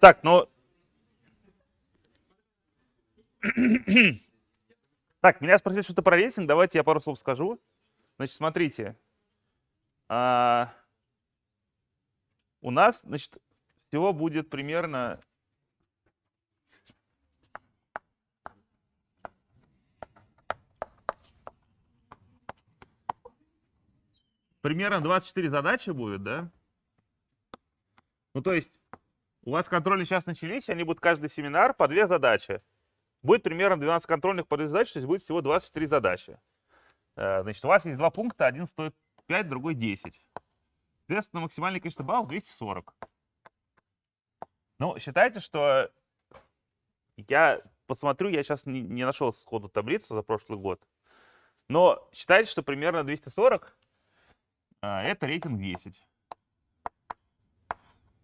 Так, но... Ну, так, меня спросили что-то про рейтинг, давайте я пару слов скажу. Значит, смотрите. А... У нас, значит, всего будет примерно... Примерно 24 задачи будет, да? Ну, то есть у нас контрольные сейчас начались, они будут каждый семинар по две задачи. Будет примерно 12 контрольных по две задачи, то есть будет всего 24 задачи. Э, значит, у вас есть два пункта, один стоит 5, другой 10. Соответственно, максимальное количество баллов 240. Ну, считайте, что я посмотрю, я сейчас не, не нашел сходу таблицу за прошлый год. Но считайте, что примерно 240 э, это рейтинг 10.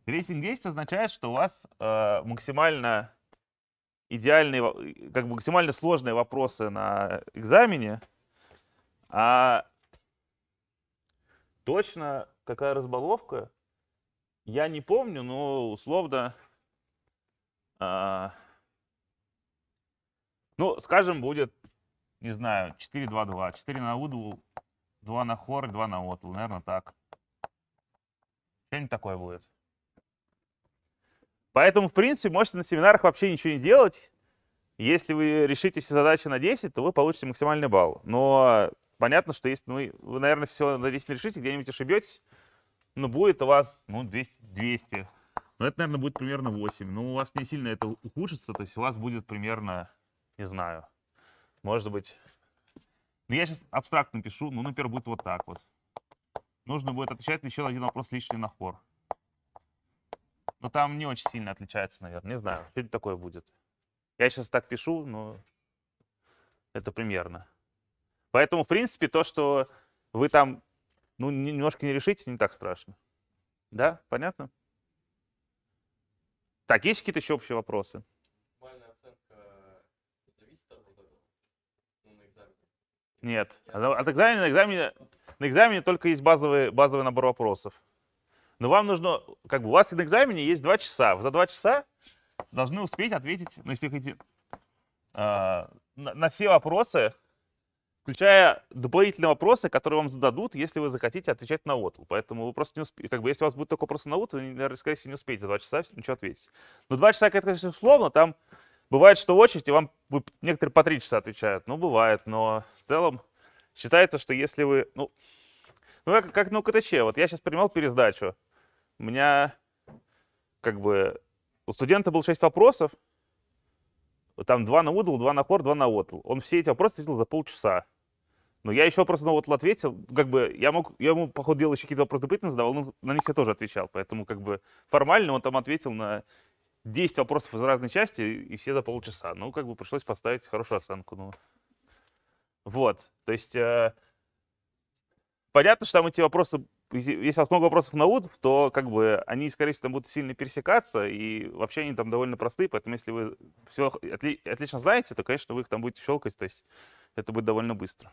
Рейтинг 10 означает, что у вас э, максимально идеальные, как бы максимально сложные вопросы на экзамене, а точно какая разбаловка, я не помню, но условно, э, ну, скажем, будет, не знаю, 4-2-2, 4 на удл, 2 на хор, 2 на отл, наверное, так. Что-нибудь такое будет. Поэтому, в принципе, можете на семинарах вообще ничего не делать. Если вы решите все задачи на 10, то вы получите максимальный балл. Но понятно, что если ну, вы, наверное, все на 10 решите, где-нибудь ошибетесь, но ну, будет у вас, ну, 200, 200. Но это, наверное, будет примерно 8. Ну, у вас не сильно это ухудшится, то есть у вас будет примерно, не знаю, может быть... Ну, я сейчас абстрактно пишу, ну, например, будет вот так вот. Нужно будет отвечать на еще один вопрос лишний на хор. Ну, там не очень сильно отличается, наверное. Не знаю, что-нибудь такое будет. Я сейчас так пишу, но это примерно. Поэтому, в принципе, то, что вы там ну, немножко не решите, не так страшно. Да? Понятно? Так, есть какие-то еще общие вопросы? Ну, Нет. От экзамена, на экзамене, на экзамене только есть базовый, базовый набор вопросов. Но вам нужно, как бы у вас на экзамене есть два часа. за два часа должны успеть ответить, ну, если хотите, э, на, на все вопросы, включая дополнительные вопросы, которые вам зададут, если вы захотите отвечать на отл. Поэтому вы просто не успеете, как бы если у вас будет только вопрос на отл, вы, наверное, скорее всего, не успеете за 2 часа ничего ответить. Но два часа, это, конечно, условно, там бывает, что очередь, и вам некоторые по три часа отвечают. Ну, бывает, но в целом считается, что если вы, ну, ну, как, как на УКТЧ, вот я сейчас принимал пересдачу, у меня как бы у студента было 6 вопросов, там два на удл, два на хор, два на отл. Он все эти вопросы ответил за полчаса. Но я еще вопрос на отл ответил, как бы я мог, я ему, по ходу дела, еще какие-то вопросы дополнительно задавал, но на них я тоже отвечал. Поэтому как бы формально он там ответил на 10 вопросов из разной части, и все за полчаса. Ну, как бы пришлось поставить хорошую оценку. Ну. Вот, то есть... Э, понятно, что там эти вопросы если много вопросов на УД, то как бы они, скорее всего, там будут сильно пересекаться, и вообще они там довольно простые, поэтому если вы все отли, отлично знаете, то, конечно, вы их там будете щелкать, то есть это будет довольно быстро.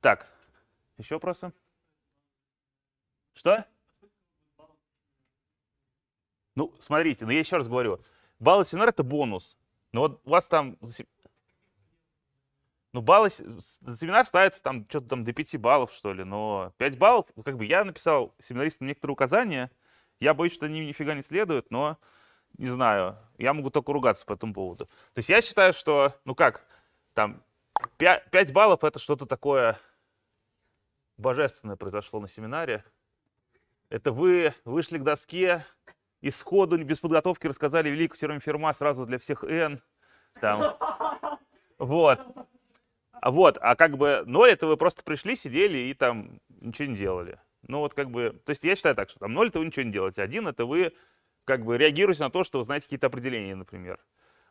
Так, еще вопросы? Что? Ну, смотрите, ну я еще раз говорю, баллы семинар это бонус. Но вот у вас там ну, баллы, семинар ставится там что-то там до 5 баллов, что ли, но 5 баллов, ну, как бы я написал семинаристам некоторые указания, я боюсь, что они нифига не следуют, но не знаю, я могу только ругаться по этому поводу. То есть я считаю, что, ну как, там 5, 5 баллов это что-то такое божественное произошло на семинаре. Это вы вышли к доске, и сходу, без подготовки рассказали великую теорему Ферма сразу для всех N. Там. Вот. А Вот, а как бы ноль это вы просто пришли, сидели и там ничего не делали. Ну вот как бы, то есть я считаю так, что там ноль это вы ничего не делаете, один это вы как бы реагируете на то, что вы знаете какие-то определения, например.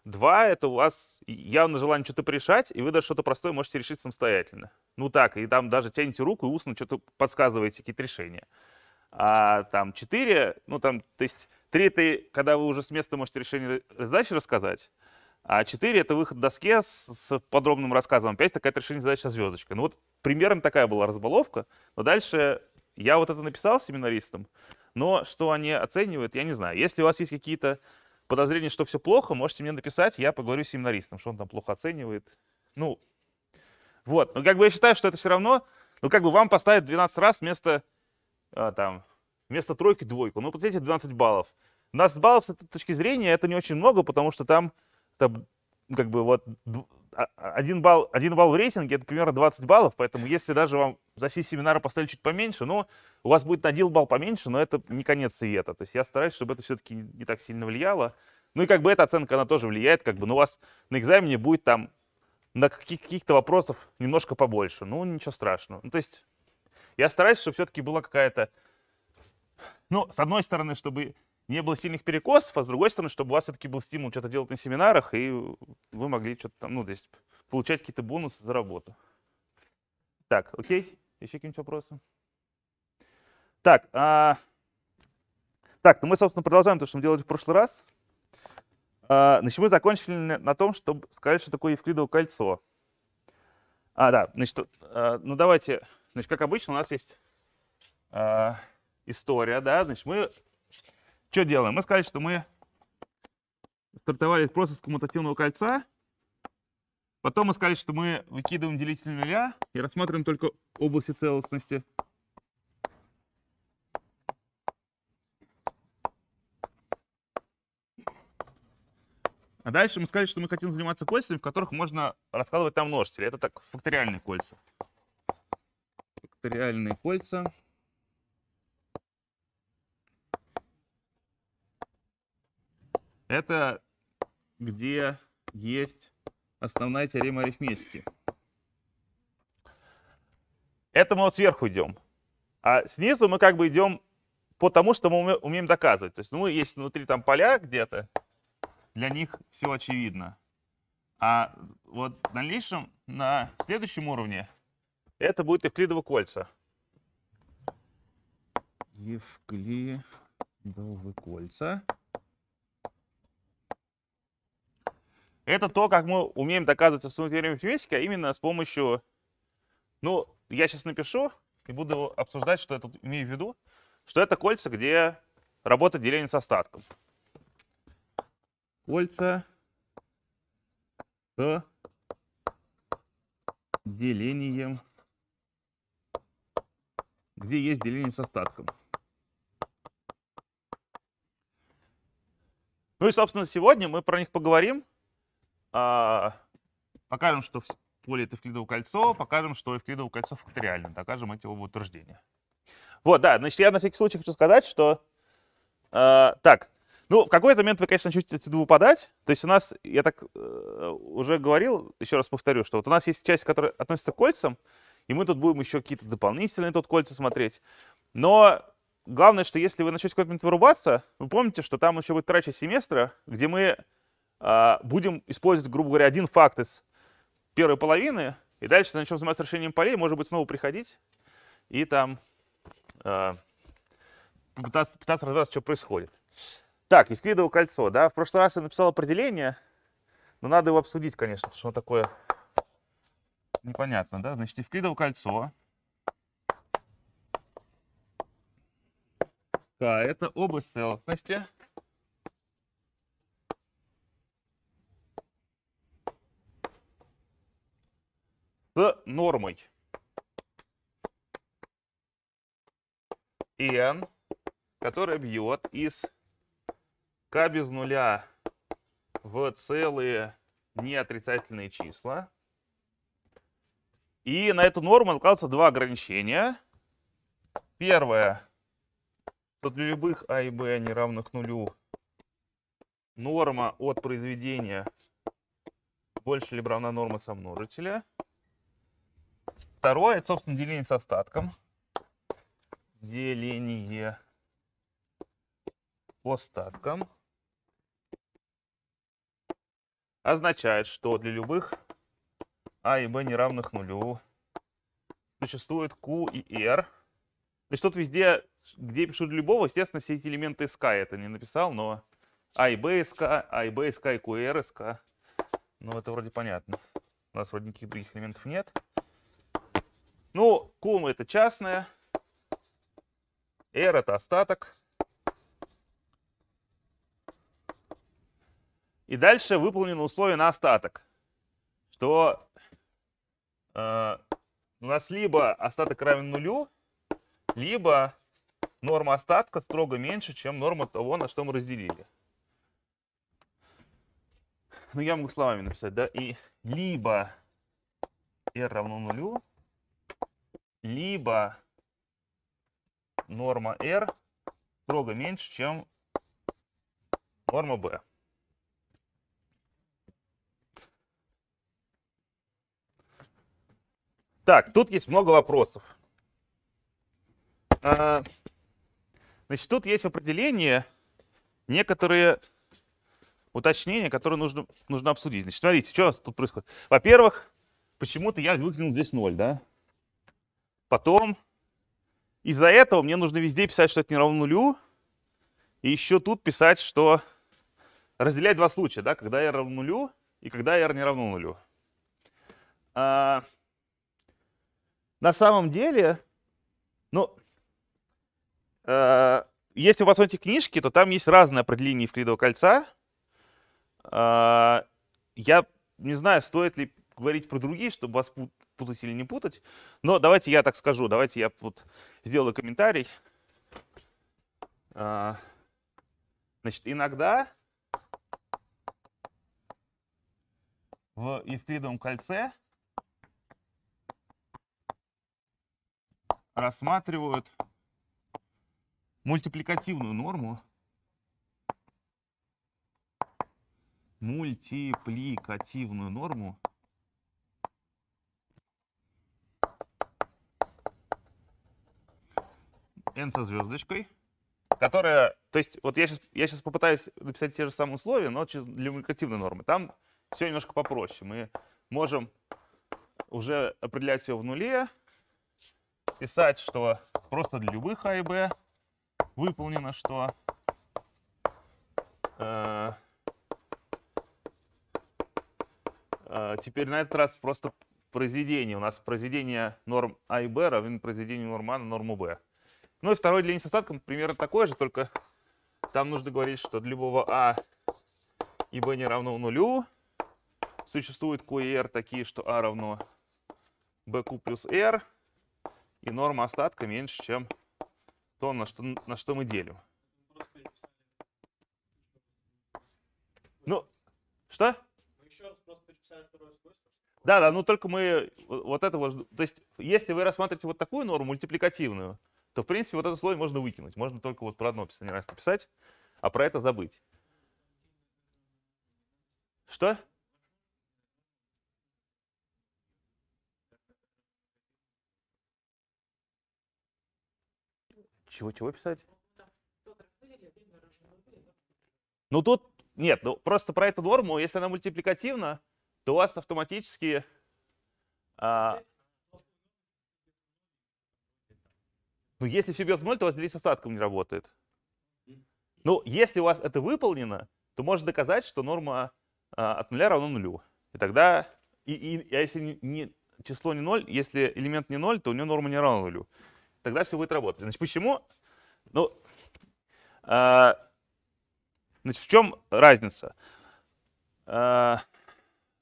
Два — это у вас явно желание что-то решать, и вы даже что-то простое можете решить самостоятельно. Ну так, и там даже тянете руку и устно что-то подсказываете, какие-то решения. А там четыре, ну там, то есть три — это когда вы уже с места можете решение задачи рассказать, а 4 — это выход доске с, с подробным рассказом. Опять а такая-то решение задачи со звездочкой. Ну вот примерно такая была разбаловка. Но дальше я вот это написал семинаристам, но что они оценивают, я не знаю. Если у вас есть какие-то подозрения, что все плохо, можете мне написать, я поговорю с семинаристом, что он там плохо оценивает. Ну, вот. Но как бы я считаю, что это все равно, ну как бы вам поставят 12 раз вместо, а, там, вместо тройки двойку. Ну, вот эти 12 баллов. 12 баллов с этой точки зрения это не очень много, потому что там это как бы вот а, а, один балл, один балл в рейтинге это примерно 20 баллов, поэтому если даже вам за все семинары поставили чуть поменьше, ну, у вас будет один балл поменьше, но это не конец света. То есть я стараюсь, чтобы это все-таки не так сильно влияло. Ну и как бы эта оценка, она тоже влияет, как бы, но у вас на экзамене будет там на каких-то вопросов немножко побольше. Ну, ничего страшного. Ну, то есть я стараюсь, чтобы все-таки была какая-то... Ну, с одной стороны, чтобы не было сильных перекосов, а с другой стороны, чтобы у вас все-таки был стимул что-то делать на семинарах, и вы могли что-то там, ну, то есть получать какие-то бонусы за работу. Так, окей, еще какие-нибудь вопросы? Так, а... так, ну мы, собственно, продолжаем то, что мы делали в прошлый раз. А, значит, мы закончили на том, чтобы сказать, что такое Евклидово кольцо. А, да, значит, а, ну давайте, значит, как обычно, у нас есть а, история, да, значит, мы что делаем? Мы сказали, что мы стартовали процесс коммутативного кольца. Потом мы сказали, что мы выкидываем делитель нуля и рассматриваем только области целостности. А дальше мы сказали, что мы хотим заниматься кольцами, в которых можно раскладывать там множители. Это так факториальные кольца. Факториальные кольца. Это где есть основная теорема арифметики. Это мы вот сверху идем. А снизу мы как бы идем по тому, что мы умеем доказывать. То есть, ну, есть внутри там поля где-то, для них все очевидно. А вот в дальнейшем, на следующем уровне, это будет Евклидово кольца. Евклидовы кольца. Это то, как мы умеем доказывать основную теорему арифметики, а именно с помощью... Ну, я сейчас напишу и буду обсуждать, что я тут имею в виду, что это кольца, где работает деление с остатком. Кольца с делением, где есть деление с остатком. Ну и, собственно, сегодня мы про них поговорим. А, покажем, что в поле это эвклидово кольцо, покажем, что эвклидово кольцо факториально, докажем эти оба утверждения. Вот, да, значит, я на всякий случай хочу сказать, что... Э, так, ну, в какой-то момент вы, конечно, начнете отсюда выпадать. То есть у нас, я так э, уже говорил, еще раз повторю, что вот у нас есть часть, которая относится к кольцам, и мы тут будем еще какие-то дополнительные тут кольца смотреть. Но главное, что если вы начнете в какой-то момент вырубаться, вы помните, что там еще будет вторая часть семестра, где мы а, будем использовать, грубо говоря, один факт из первой половины, и дальше начнем заниматься решением полей, может быть, снова приходить и там а, пытаться, пытаться разобраться, что происходит. Так, Евклидово кольцо, да, в прошлый раз я написал определение, но надо его обсудить, конечно, что такое непонятно, да, значит, Евклидово кольцо, Да, это область целостности, с нормой n, которая бьет из k без нуля в целые неотрицательные числа. И на эту норму накладываются два ограничения. Первое, что для любых а и b не равных нулю норма от произведения больше либо равна норма со множителя. Второе, это, собственно, деление с остатком. Деление остатком означает, что для любых а и b не равных нулю существует q и r. То есть тут везде, где пишут для любого, естественно, все эти элементы sk. Я это не написал, но а и b sk, а и b sk и q и r sk. Ну, это вроде понятно. У нас вроде никаких других элементов нет. Ну, кум это частная, R это остаток. И дальше выполнено условие на остаток, что э, у нас либо остаток равен нулю, либо норма остатка строго меньше, чем норма того, на что мы разделили. Ну, я могу словами написать, да, и либо r равно нулю, либо норма R строго меньше, чем норма B. Так, тут есть много вопросов. А, значит, тут есть определение, некоторые уточнения, которые нужно, нужно обсудить. Значит, смотрите, что у нас тут происходит. Во-первых, почему-то я выкинул здесь 0, да? Потом из-за этого мне нужно везде писать, что это не равно нулю. И еще тут писать, что разделять два случая, да, когда r равно нулю и когда r не равно нулю. А, на самом деле, ну, а, если вы посмотрите книжки, то там есть разные определения Евклидового кольца. А, я не знаю, стоит ли говорить про другие, чтобы вас путать или не путать. Но давайте я так скажу, давайте я вот сделаю комментарий. А, значит, иногда в Евклидовом кольце рассматривают мультипликативную норму. Мультипликативную норму n со звездочкой, которая, то есть вот я сейчас, я сейчас попытаюсь написать те же самые условия, но для мультипликативной нормы. Там все немножко попроще. Мы можем уже определять все в нуле, писать, что просто для любых А и b выполнено, что э, э, теперь на этот раз просто произведение. У нас произведение норм А и b равен произведению норма на норму b. Ну и второй деление с остатком примерно такой же, только там нужно говорить, что для любого А и б не равно нулю. Существуют q и такие, что а равно bq плюс r, и норма остатка меньше, чем то, на что, на что мы делим. Ну, что? Да, да, ну только мы вот это вот, то есть если вы рассматриваете вот такую норму мультипликативную, то, в принципе, вот это условие можно выкинуть. Можно только вот про одно описание раз написать а про это забыть. Что? Чего-чего писать? Ну тут, нет, ну просто про эту норму, если она мультипликативна, то у вас автоматически... А, Ну, если все бьется в ноль, то у вас делить остатком не работает. Ну, если у вас это выполнено, то можно доказать, что норма а, от нуля равна нулю. И тогда, и, и, а если не, не, число не ноль, если элемент не ноль, то у него норма не равна нулю. Тогда все будет работать. Значит, почему? Ну, а, значит, в чем разница? А,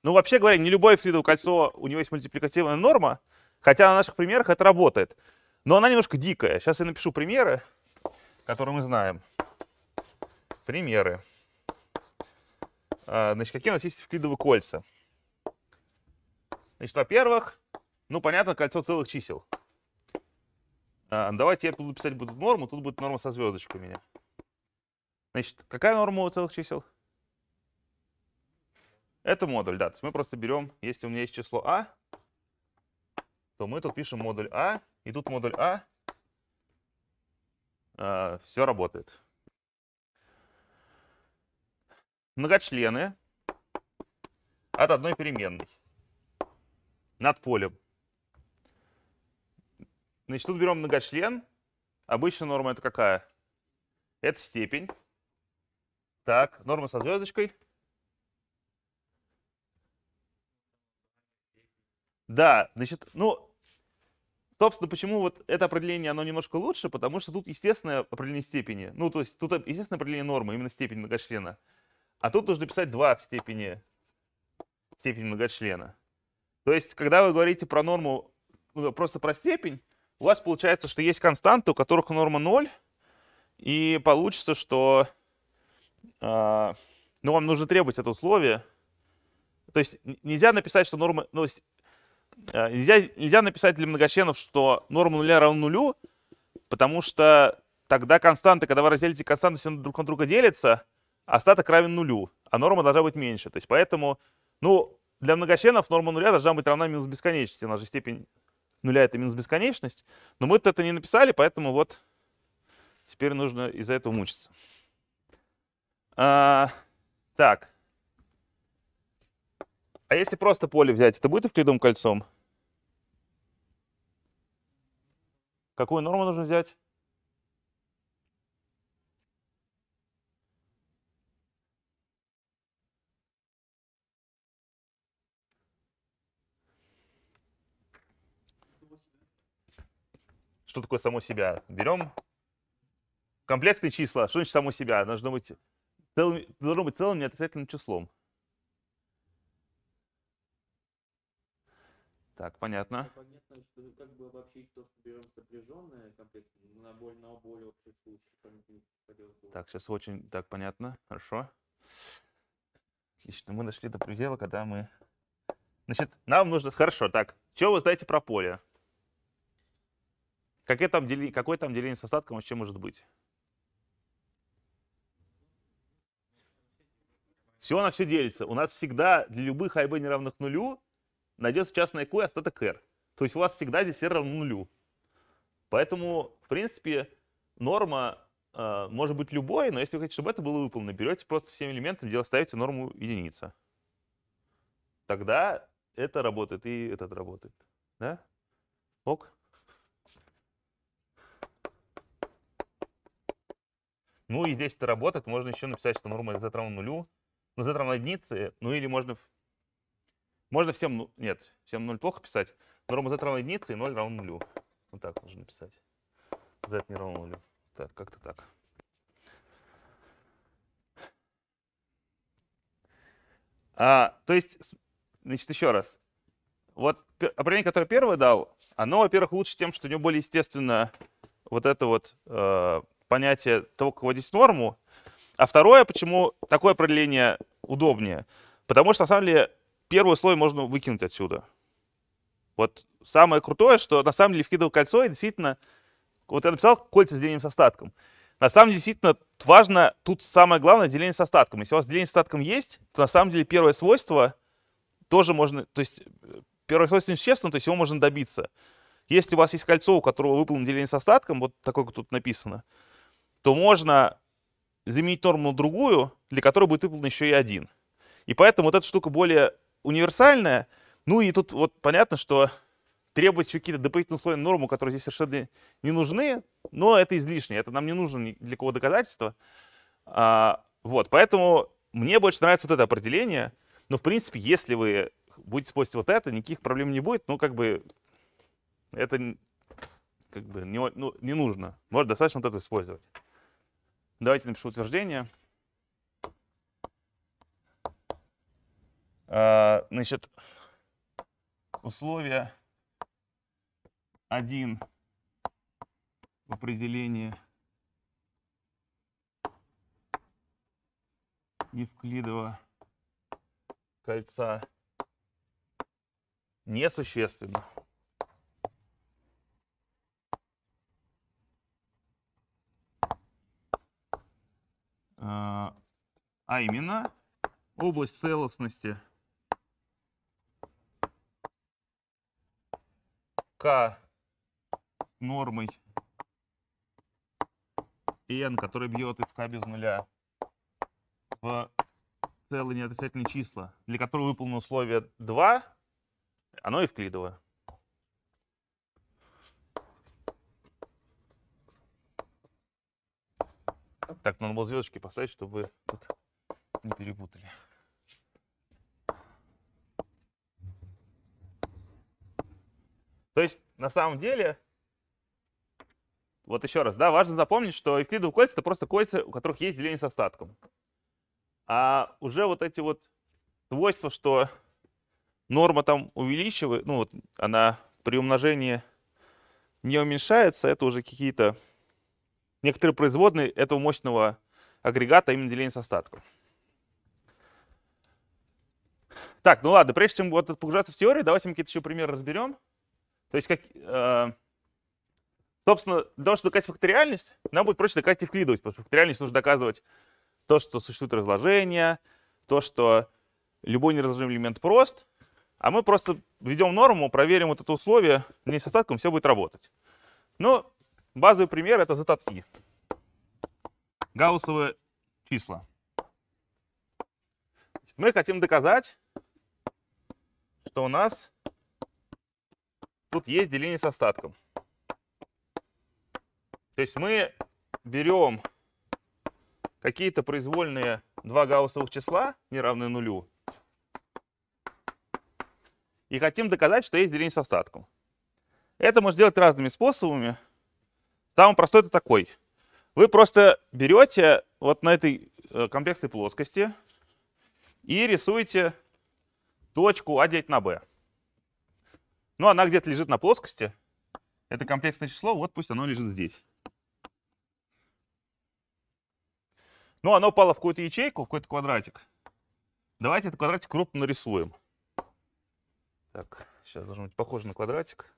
ну, вообще говоря, не любое флидовое кольцо, у него есть мультипликативная норма, хотя на наших примерах это работает. Но она немножко дикая. Сейчас я напишу примеры, которые мы знаем. Примеры. А, значит, какие у нас есть эвклидовые кольца? Значит, во-первых, ну, понятно, кольцо целых чисел. А, давайте я буду писать буду норму, тут будет норма со звездочкой у меня. Значит, какая норма у целых чисел? Это модуль, да. То есть мы просто берем, если у меня есть число А, то мы тут пишем модуль А и тут модуль А. Э, а, все работает. Многочлены от одной переменной над полем. Значит, тут берем многочлен. Обычно норма это какая? Это степень. Так, норма со звездочкой. Да, значит, ну, Собственно, почему вот это определение, оно немножко лучше, потому что тут естественное определение степени. Ну, то есть тут естественное определение нормы, именно степень многочлена. А тут нужно писать 2 в степени, степени многочлена. То есть, когда вы говорите про норму, ну, просто про степень, у вас получается, что есть константы, у которых норма 0, и получится, что э, ну, вам нужно требовать это условие. То есть нельзя написать, что норма... Ну, Э, нельзя, нельзя написать для многочленов, что норма нуля равна нулю, потому что тогда константы, когда вы разделите константы, все друг на друга делятся, а остаток равен нулю, а норма должна быть меньше. То есть поэтому, ну, для многочленов норма нуля должна быть равна минус бесконечности. У нас же степень нуля — это минус бесконечность. Но мы это не написали, поэтому вот теперь нужно из-за этого мучиться. А, так. А если просто поле взять, это будет эвклидовым кольцом? Какую норму нужно взять? Что такое само себя? Берем комплексные числа. Что значит само себя? Должно быть целым, должно быть целым неотрицательным числом. Так, понятно. Понятно, что как бы обобщить то, что берем сопряженное комплексное, на более, на более общий случай. Так, сейчас очень, так, понятно, хорошо. Отлично, мы дошли до предела, когда мы... Значит, нам нужно... Хорошо, так, что вы знаете про поле? Какое там, деление, какое там деление с остатком вообще может быть? Все на все делится. У нас всегда для любых ib неравных нулю найдется частная q и остаток r. То есть у вас всегда здесь r равно нулю. Поэтому, в принципе, норма э, может быть любой, но если вы хотите, чтобы это было выполнено, берете просто всем элементам, где ставите норму единица. Тогда это работает и этот работает. Да? Ок? Ну и здесь это работает, можно еще написать, что норма z равно нулю, но ну, z равно единице, ну или можно можно всем, ну, нет, всем 0 плохо писать. Но рома z равно единице и 0 равно нулю. Вот так нужно написать. z не равно нулю. Так, как-то так. А, то есть, значит, еще раз. Вот определение, которое первое дал, оно, во-первых, лучше тем, что у него более естественно вот это вот э, понятие того, как вводить норму. А второе, почему такое определение удобнее. Потому что, на самом деле, первый слой можно выкинуть отсюда. Вот самое крутое, что на самом деле вкидывал кольцо, и действительно, вот я написал кольца с делением с остатком. На самом деле, действительно, важно, тут самое главное деление с остатком. Если у вас деление с остатком есть, то на самом деле первое свойство тоже можно, то есть э, первое свойство несущественно, то есть его можно добиться. Если у вас есть кольцо, у которого выполнено деление с остатком, вот такое, как тут написано, то можно заменить норму на другую, для которой будет выполнен еще и один. И поэтому вот эта штука более универсальная. Ну и тут вот понятно, что требовать еще какие-то дополнительные условия норму, которые здесь совершенно не нужны, но это излишнее, это нам не нужно ни для кого доказательства. А, вот, поэтому мне больше нравится вот это определение, но в принципе, если вы будете использовать вот это, никаких проблем не будет, Но как бы это как бы не, ну, не нужно, может достаточно вот это использовать. Давайте напишу утверждение. Э, значит, условие 1 в определении Евклидова кольца несущественно. Э, а именно область целостности k нормой n, который бьет из k без нуля, в целые неотрицательные числа, для которого выполнено условие 2, оно евклидово. Так, надо было звездочки поставить, чтобы тут не перепутали. То есть, на самом деле, вот еще раз, да, важно запомнить, что эвклидовые кольца — это просто кольца, у которых есть деление с остатком. А уже вот эти вот свойства, что норма там увеличивает, ну вот она при умножении не уменьшается, это уже какие-то некоторые производные этого мощного агрегата, именно деления с остатком. Так, ну ладно, прежде чем вот погружаться в теорию, давайте мы какие-то еще примеры разберем. То есть, как, э, собственно, для того, чтобы доказать факториальность, нам будет проще доказать евклидовость, потому что факториальность нужно доказывать то, что существует разложение, то, что любой неразложимый элемент прост, а мы просто введем норму, проверим вот это условие, не с остатком все будет работать. Ну, базовый пример — это зататки. Гауссовые числа. мы хотим доказать, что у нас Тут есть деление с остатком. То есть мы берем какие-то произвольные два гауссовых числа, не равные нулю, и хотим доказать, что есть деление с остатком. Это можно сделать разными способами. Самый простой это такой. Вы просто берете вот на этой э, комплексной плоскости и рисуете точку А делить на b. Ну, она где-то лежит на плоскости. Это комплексное число, вот пусть оно лежит здесь. Ну, оно упало в какую-то ячейку, в какой-то квадратик. Давайте этот квадратик крупно нарисуем. Так, сейчас должно быть похоже на квадратик.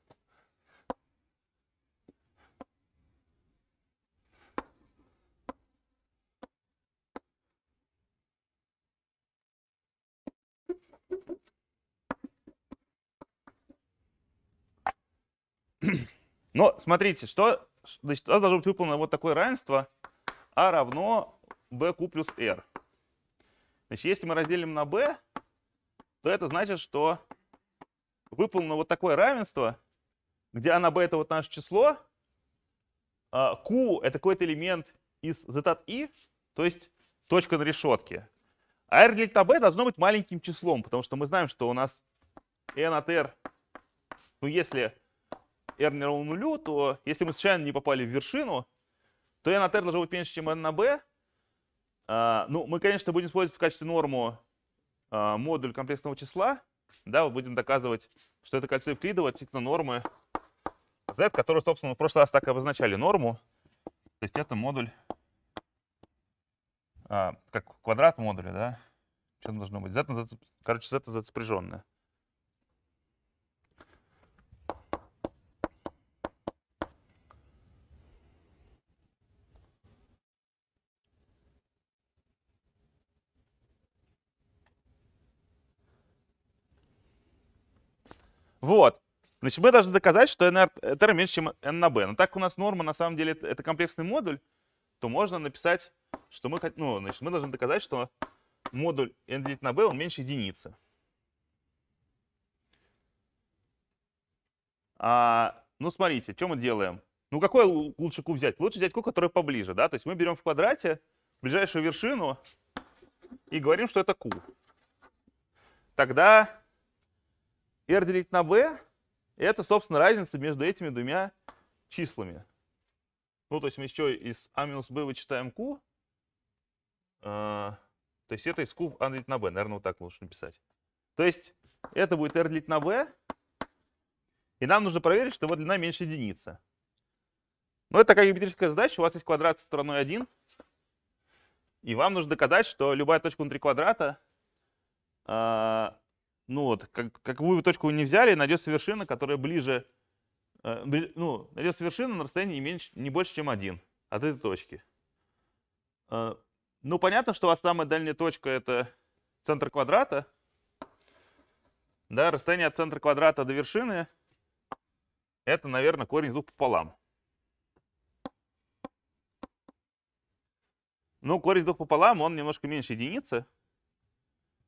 Но смотрите, что, значит, у нас должно быть выполнено вот такое равенство а равно bq плюс r. Значит, если мы разделим на b, то это значит, что выполнено вот такое равенство, где а на b это вот наше число, а q это какой-то элемент из z от i, то есть точка на решетке. А r делить на b должно быть маленьким числом, потому что мы знаем, что у нас n от r, ну если r не равно нулю, то если мы случайно не попали в вершину, то n от r должно быть меньше, чем n на b. А, ну, мы, конечно, будем использовать в качестве норму а, модуль комплексного числа. Да, мы будем доказывать, что это кольцо Евклидова относительно нормы z, которую, собственно, мы в прошлый раз так и обозначали норму. То есть это модуль, а, как квадрат модуля, да? Что должно быть? Z, короче, z, z сопряженная. Вот. Значит, мы должны доказать, что n r меньше, чем n на b. Но так как у нас норма, на самом деле, это комплексный модуль, то можно написать, что мы хотим... Ну, значит, мы должны доказать, что модуль n делить на b, он меньше единицы. А, ну, смотрите, что мы делаем? Ну, какой лучше q взять? Лучше взять q, который поближе, да? То есть мы берем в квадрате ближайшую вершину и говорим, что это q. Тогда r делить на b — это, собственно, разница между этими двумя числами. Ну, то есть мы еще из a а минус b вычитаем q. Э, то есть это из q a а делить на b. Наверное, вот так лучше написать. То есть это будет r делить на b. И нам нужно проверить, что его длина меньше единицы. Ну, это такая геометрическая задача. У вас есть квадрат со стороной 1. И вам нужно доказать, что любая точка внутри квадрата э, ну вот, как, какую бы точку вы не взяли, найдется вершина, которая ближе, э, ну, найдется вершина на расстоянии не, меньше, не больше, чем один от этой точки. Э, ну, понятно, что у вас самая дальняя точка — это центр квадрата. Да, расстояние от центра квадрата до вершины — это, наверное, корень из двух пополам. Ну, корень из двух пополам, он немножко меньше единицы,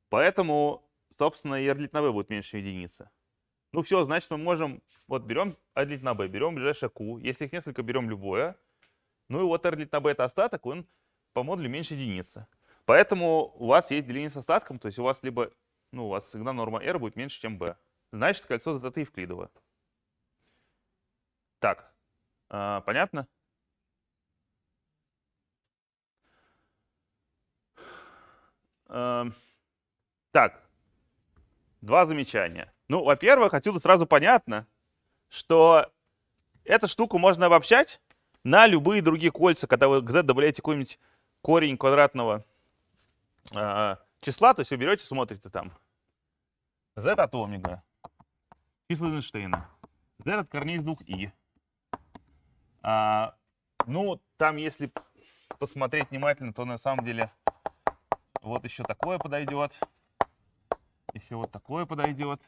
поэтому собственно, и разделить на b будет меньше единицы. Ну все, значит, мы можем, вот берем разделить на b, берем ближайшее q, если их несколько, берем любое. Ну и вот разделить на b это остаток, он по модулю меньше единицы. Поэтому у вас есть деление с остатком, то есть у вас либо, ну у вас всегда норма r будет меньше, чем b. Значит, кольцо за θ Евклидово. Так, а, понятно? Эм, так, два замечания. Ну, во-первых, отсюда сразу понятно, что эту штуку можно обобщать на любые другие кольца, когда вы к z добавляете какой-нибудь корень квадратного э, числа, то есть вы берете, смотрите там z от омега, числа Эйнштейна, z от корней из двух i. А, ну, там, если посмотреть внимательно, то на самом деле вот еще такое подойдет. Еще вот такое подойдет.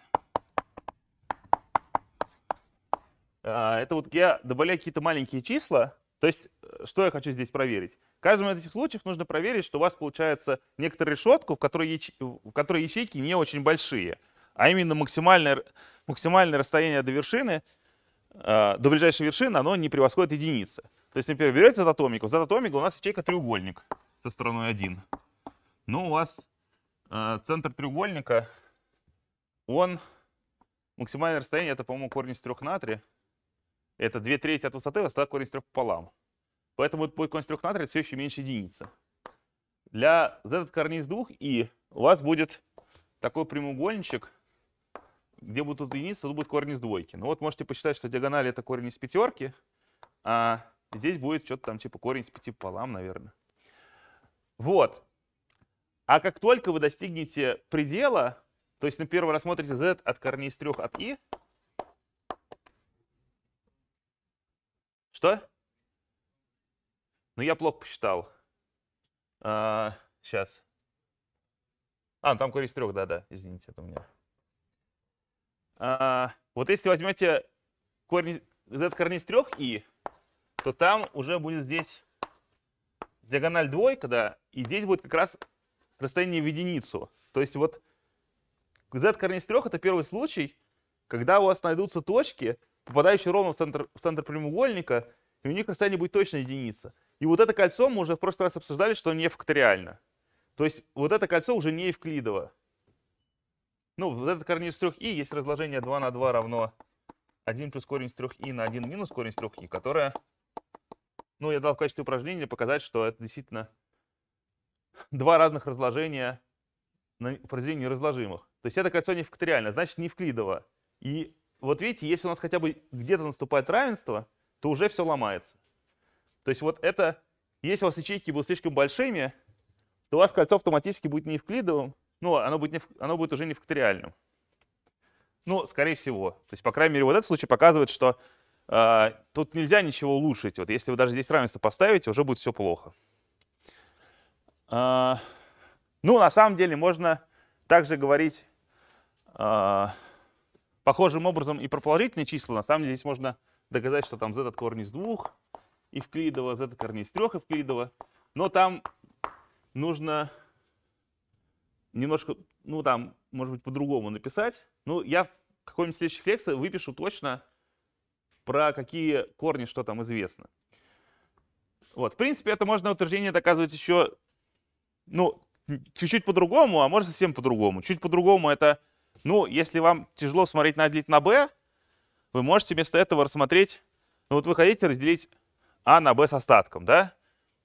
А, это вот я добавляю какие-то маленькие числа. То есть, э, что я хочу здесь проверить? В каждом из этих случаев нужно проверить, что у вас получается некоторую решетку, в которой, яч... в которой ячейки не очень большие. А именно максимальное, максимальное расстояние до вершины, а, до ближайшей вершины, оно не превосходит единицы. То есть, например, берете этот Z-атомиков. этот атомик у нас ячейка треугольник со стороной 1. Ну, у вас а, центр треугольника, он максимальное расстояние, это, по-моему, корень из 3 натрия. Это две трети от высоты, высота корень из трех пополам. Поэтому будет корень из 3 натрия все еще меньше единицы. Для z от корней из двух и у вас будет такой прямоугольничек, где будут единицы, тут будет корень из двойки. Ну вот можете посчитать, что диагональ это корень из пятерки, а здесь будет что-то там типа корень из пяти пополам, наверное. Вот. А как только вы достигнете предела, то есть на первый раз смотрите z от корней из трех от i, что? Ну, я плохо посчитал. А, сейчас. А, ну, там корень из трех, да-да, извините, это у меня. А, вот если возьмете корень, z корень из трех и, то там уже будет здесь диагональ двойка, да, и здесь будет как раз расстояние в единицу. То есть вот z корней из трех это первый случай, когда у вас найдутся точки, попадающие ровно в центр, в центр прямоугольника, и у них расстояние будет точно единица. И вот это кольцо мы уже в прошлый раз обсуждали, что не факториально. То есть вот это кольцо уже не евклидово. Ну, вот это корень из трех i есть разложение 2 на 2 равно 1 плюс корень из трех i на 1 минус корень из трех i которое, ну, я дал в качестве упражнения показать, что это действительно два разных разложения на произведение неразложимых. То есть это кольцо не факториальное, значит не евклидово. И вот видите, если у нас хотя бы где-то наступает равенство, то уже все ломается. То есть вот это, если у вас ячейки будут слишком большими, то у вас кольцо автоматически будет не евклидовым, но ну, оно будет, не, оно будет уже не факториальным. Ну, скорее всего. То есть, по крайней мере, вот этот случай показывает, что э, тут нельзя ничего улучшить. Вот если вы даже здесь равенство поставите, уже будет все плохо. А, ну, на самом деле, можно также говорить а, похожим образом и про положительные числа. На самом деле, здесь можно доказать, что там z от корня из 2 Евклидова, z от корня из 3 Евклидова. Но там нужно немножко, ну, там, может быть, по-другому написать. Ну, я в какой-нибудь следующих лекции выпишу точно, про какие корни что там известно. Вот, в принципе, это можно утверждение доказывать еще ну, чуть-чуть по-другому, а может совсем по-другому. Чуть по-другому это, ну, если вам тяжело смотреть на делить на b, вы можете вместо этого рассмотреть, ну, вот вы хотите разделить а на b с остатком, да?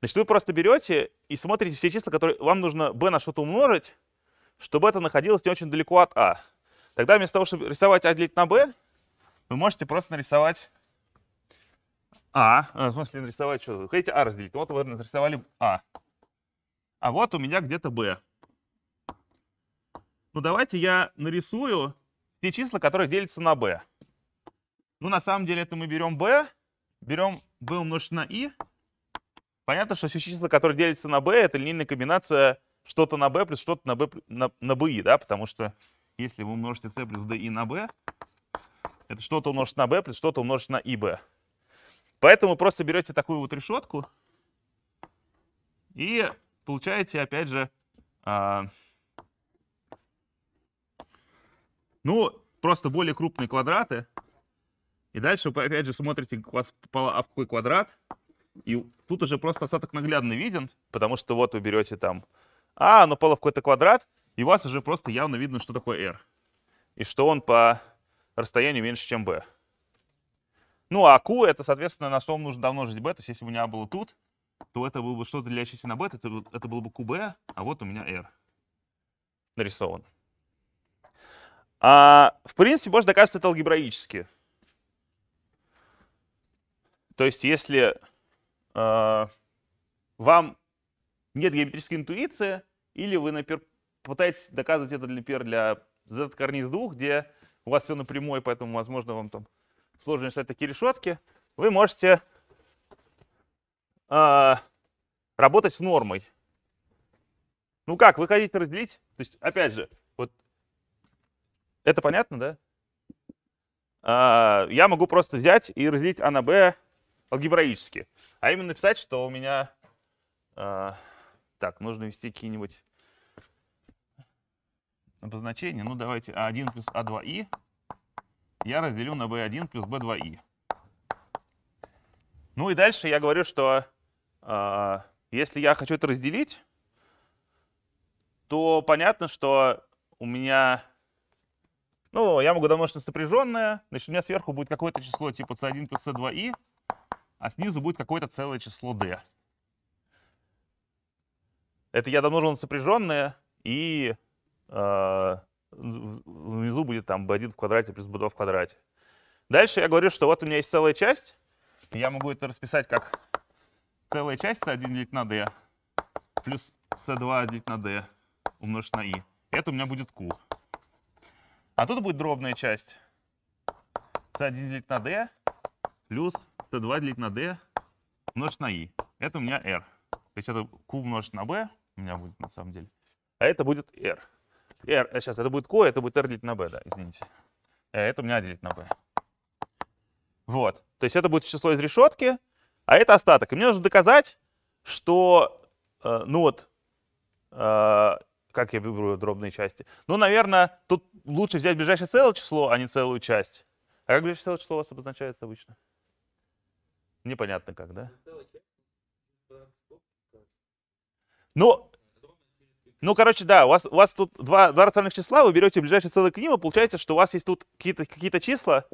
Значит, вы просто берете и смотрите все числа, которые вам нужно b на что-то умножить, чтобы это находилось не очень далеко от а. Тогда вместо того, чтобы рисовать а делить на b, вы можете просто нарисовать «А». а, в смысле нарисовать что? Вы хотите а разделить? Вот вы нарисовали а а вот у меня где-то b. Ну, давайте я нарисую те числа, которые делятся на b. Ну, на самом деле, это мы берем b, берем b умножить на i. Понятно, что все числа, которые делятся на b, это линейная комбинация что-то на b плюс что-то на b на, на bi, да, потому что если вы умножите c плюс d i на b, это что-то умножить на b плюс что-то умножить на ib. Поэтому просто берете такую вот решетку и получаете, опять же, а, ну, просто более крупные квадраты. И дальше вы, опять же, смотрите, у вас попало какой квадрат. И тут уже просто остаток наглядно виден, потому что вот вы берете там А, оно попало в какой-то квадрат, и у вас уже просто явно видно, что такое R. И что он по расстоянию меньше, чем B. Ну, а Q — это, соответственно, на что вам нужно домножить B. То есть если бы у меня было тут, то это было бы что-то для на b, это, это было бы QB, а вот у меня R нарисован. А, в принципе, можно доказать это алгебраически. То есть, если э, вам нет геометрической интуиции, или вы например, пытаетесь доказывать это, например, для z корниз 2, где у вас все напрямую, поэтому, возможно, вам там сложно решать такие решетки, вы можете э, работать с нормой. Ну как, вы хотите разделить? То есть, опять же, вот это понятно, да? Э, я могу просто взять и разделить А на Б алгебраически. А именно написать, что у меня... Э, так, нужно ввести какие-нибудь обозначения. Ну, давайте А1 плюс А2И я разделю на b1 плюс b2i. Ну и дальше я говорю, что а, если я хочу это разделить, то понятно, что у меня... Ну, я могу домножить сопряженное, значит, у меня сверху будет какое-то число типа c1 плюс c2i, а снизу будет какое-то целое число d. Это я домножил на сопряженное, и э, внизу будет там b1 в квадрате плюс b2 в квадрате. Дальше я говорю, что вот у меня есть целая часть, я могу это расписать как целая часть с 1 делить на d плюс с 2 делить на d умножить на i. Это у меня будет q. А тут будет дробная часть с 1 делить на d плюс с 2 делить на d умножить на i. Это у меня r. То есть это q умножить на b у меня будет на самом деле. А это будет r. r сейчас, э, это будет q, это будет r делить на b, да, извините. Э, это у меня делить на b. Вот. То есть это будет число из решетки, а это остаток. И мне нужно доказать, что, э, ну вот, э, как я выберу дробные части? Ну, наверное, тут лучше взять ближайшее целое число, а не целую часть. А как ближайшее целое число у вас обозначается обычно? Непонятно как, да? Ну, ну, короче, да, у вас, у вас тут два, два рациональных числа, вы берете ближайшее целое к ним, и получается, что у вас есть тут какие-то какие, -то, какие -то числа,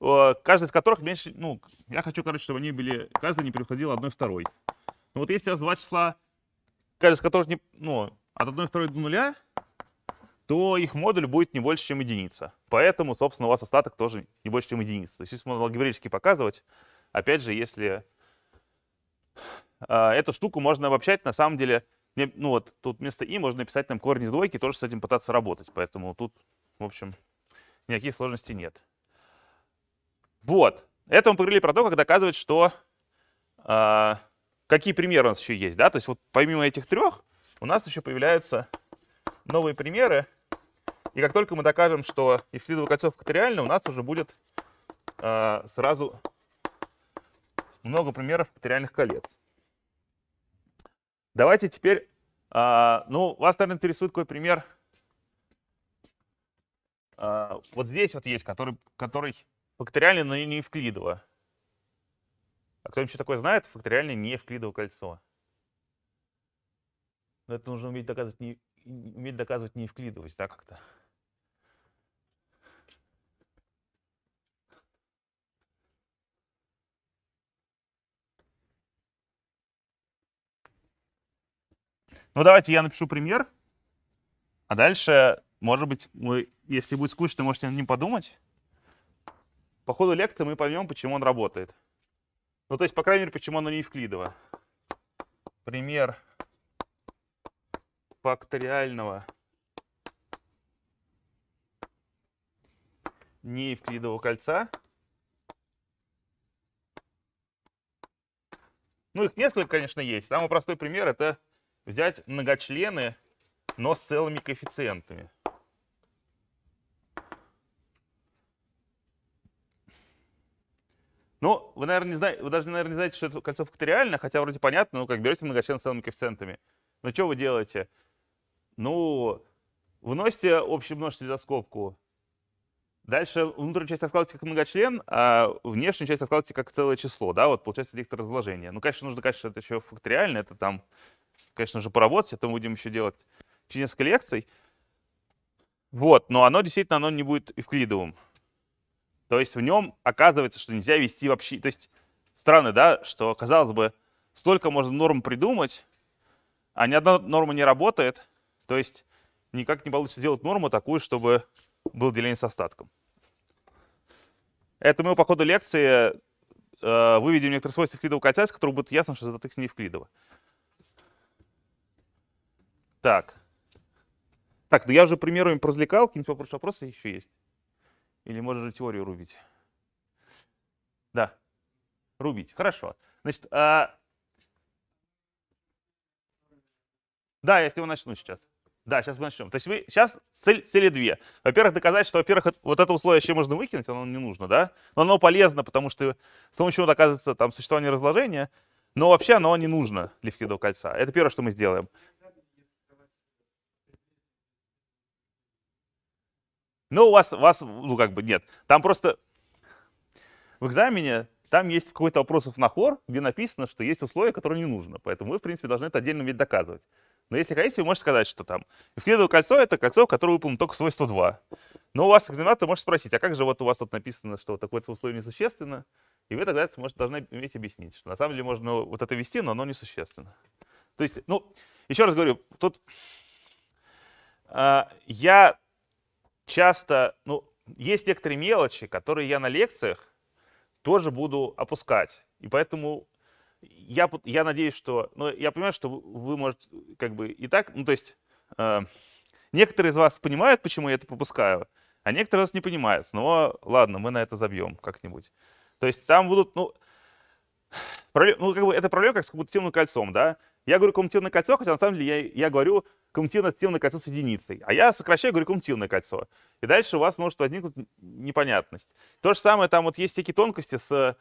Э, каждый из которых меньше, ну, я хочу, короче, чтобы они были, каждый не превосходил одной второй. но ну, вот если у вас два числа, каждый из которых, не, ну, от одной второй до нуля, то их модуль будет не больше, чем единица. Поэтому, собственно, у вас остаток тоже не больше, чем единица. То есть здесь можно алгебрически показывать. Опять же, если э, эту штуку можно обобщать, на самом деле, не, ну вот тут вместо и можно написать там корень из двойки, тоже с этим пытаться работать. Поэтому тут, в общем, никаких сложностей нет. Вот. Это мы поговорили про то, как доказывать, что... Э, какие примеры у нас еще есть, да? То есть вот помимо этих трех у нас еще появляются новые примеры. И как только мы докажем, что эвклидовая кольцовка это у нас уже будет э, сразу много примеров факториальных колец. Давайте теперь, э, ну, вас, наверное, интересует какой пример. Э, вот здесь вот есть, который, который факториальное, но не евклидово. А кто еще такое знает? Факториальное не евклидово кольцо. Но это нужно уметь доказывать не, уметь доказывать не евклидовость, да, как-то. Ну, давайте я напишу пример, а дальше, может быть, вы, если будет скучно, можете над ним подумать. По ходу лекции мы поймем, почему он работает. Ну, то есть, по крайней мере, почему оно не евклидово. Пример факториального не неевклидового кольца. Ну, их несколько, конечно, есть. Самый простой пример — это взять многочлены, но с целыми коэффициентами. вы, наверное, не знаете, вы даже, наверное, не знаете, что это концовка-то реально, хотя вроде понятно, ну, как берете многочлен с целыми коэффициентами. Но ну, что вы делаете? Ну, выносите общий множитель за скобку. Дальше внутреннюю часть откладываете как многочлен, а внешнюю часть откладываете как целое число, да, вот получается диктор разложения. Ну, конечно, нужно, конечно, это еще факториально, это там, конечно же, поработать, это мы будем еще делать через несколько лекций. Вот, но оно действительно, оно не будет эвклидовым. То есть в нем оказывается, что нельзя вести вообще... То есть странно, да, что, казалось бы, столько можно норм придумать, а ни одна норма не работает. То есть никак не получится сделать норму такую, чтобы было деление с остатком. Это мы по ходу лекции э, выведем некоторые свойства Евклидового кольца, из которых будет ясно, что затык с ней Евклидово. Так. Так, ну я уже примерами поразвлекал, какие-нибудь вопросы еще есть? Или можно же теорию рубить? Да, рубить. Хорошо. Значит, а... да, я с него начну сейчас. Да, сейчас мы начнем. То есть мы сейчас цель, цели две. Во-первых, доказать, что, во-первых, вот это условие еще можно выкинуть, оно не нужно, да? Но оно полезно, потому что с помощью него доказывается там существование разложения, но вообще оно не нужно для кольца. Это первое, что мы сделаем. Но ну, у вас, у вас, ну как бы нет. Там просто в экзамене там есть какой-то вопросов на хор, где написано, что есть условия, которые не нужно. Поэтому вы, в принципе, должны это отдельно ведь доказывать. Но если хотите, вы можете сказать, что там Евклидово кольцо — это кольцо, которое выполнено только свойство 2. Но у вас экзаменатор может спросить, а как же вот у вас тут написано, что такое условие несущественно? И вы тогда это должны иметь объяснить, что на самом деле можно вот это вести, но оно несущественно. То есть, ну, еще раз говорю, тут э, я часто, ну, есть некоторые мелочи, которые я на лекциях тоже буду опускать. И поэтому я, я надеюсь, что... Ну, я понимаю, что вы, может, как бы и так... Ну, то есть э, некоторые из вас понимают, почему я это попускаю, а некоторые из вас не понимают. Но ну, ладно, мы на это забьем как-нибудь. То есть там будут, ну... Проблем, ну, как бы это проблема как с темным кольцом, да? Я говорю коммутативное кольцо, хотя на самом деле я, я говорю коммутативное кольцо с единицей. А я сокращаю, говорю коммутативное кольцо. И дальше у вас может возникнуть непонятность. То же самое, там вот есть всякие тонкости с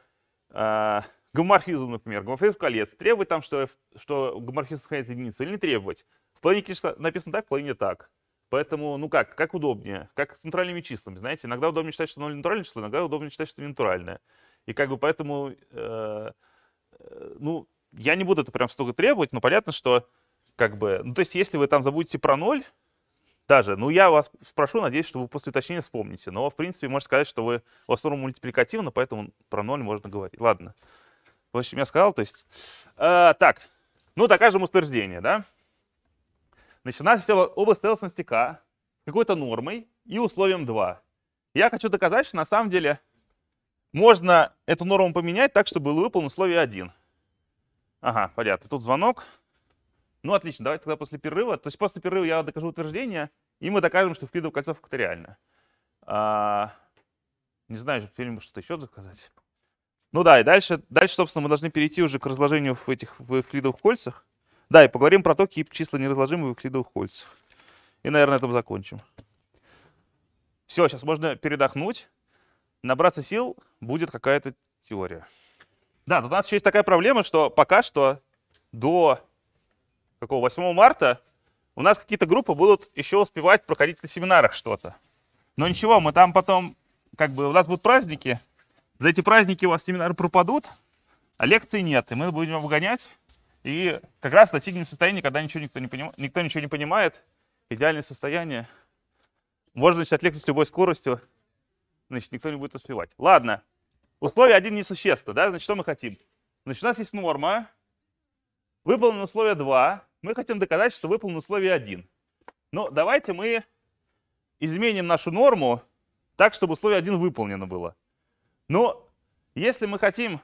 э, гоморфизмом, например. Гоморфизм колец. Требовать там, что, что гоморфизм сохраняет единицу или не требовать. В плане конечно, написано так, в плане так. Поэтому, ну как, как удобнее, как с натуральными числами, знаете, иногда удобнее считать, что 0 натуральное число, иногда удобнее считать, что не натуральное. И как бы поэтому, э, э ну, я не буду это прям столько требовать, но понятно, что как бы... Ну, то есть, если вы там забудете про ноль, даже, ну, я вас спрошу, надеюсь, что вы после уточнения вспомните. Но, в принципе, можно сказать, что вы в основном мультипликативно, поэтому про ноль можно говорить. Ладно. В общем, я сказал, то есть... Э, так, ну, такая же утверждение, да? Значит, у нас есть область целостности К какой-то нормой и условием 2. Я хочу доказать, что на самом деле можно эту норму поменять так, чтобы было выполнено условие 1. Ага, понятно. Тут звонок. Ну, отлично, давайте тогда после перерыва. То есть после перерыва я докажу утверждение, и мы докажем, что Фридова кольцовка — это реально. А, не знаю, фильм что-то еще заказать. Ну да, и дальше, дальше, собственно, мы должны перейти уже к разложению в этих в эвклидовых кольцах. Да, и поговорим про то, какие числа неразложимы в эвклидовых кольцах. И, наверное, на этом закончим. Все, сейчас можно передохнуть, набраться сил, будет какая-то теория. Да, но у нас еще есть такая проблема, что пока что до какого 8 марта у нас какие-то группы будут еще успевать проходить на семинарах что-то. Но ничего, мы там потом, как бы, у нас будут праздники, за эти праздники у вас семинары пропадут, а лекций нет, и мы будем обгонять, и как раз достигнем состояния, когда ничего никто не, поним... никто ничего не понимает, идеальное состояние. Можно, значит, лекции с любой скоростью, значит, никто не будет успевать. Ладно, Условие 1 несущественно, да? Значит, что мы хотим? Значит, у нас есть норма, выполнено условие 2, мы хотим доказать, что выполнено условие 1. Но давайте мы изменим нашу норму так, чтобы условие 1 выполнено было. Но если мы хотим,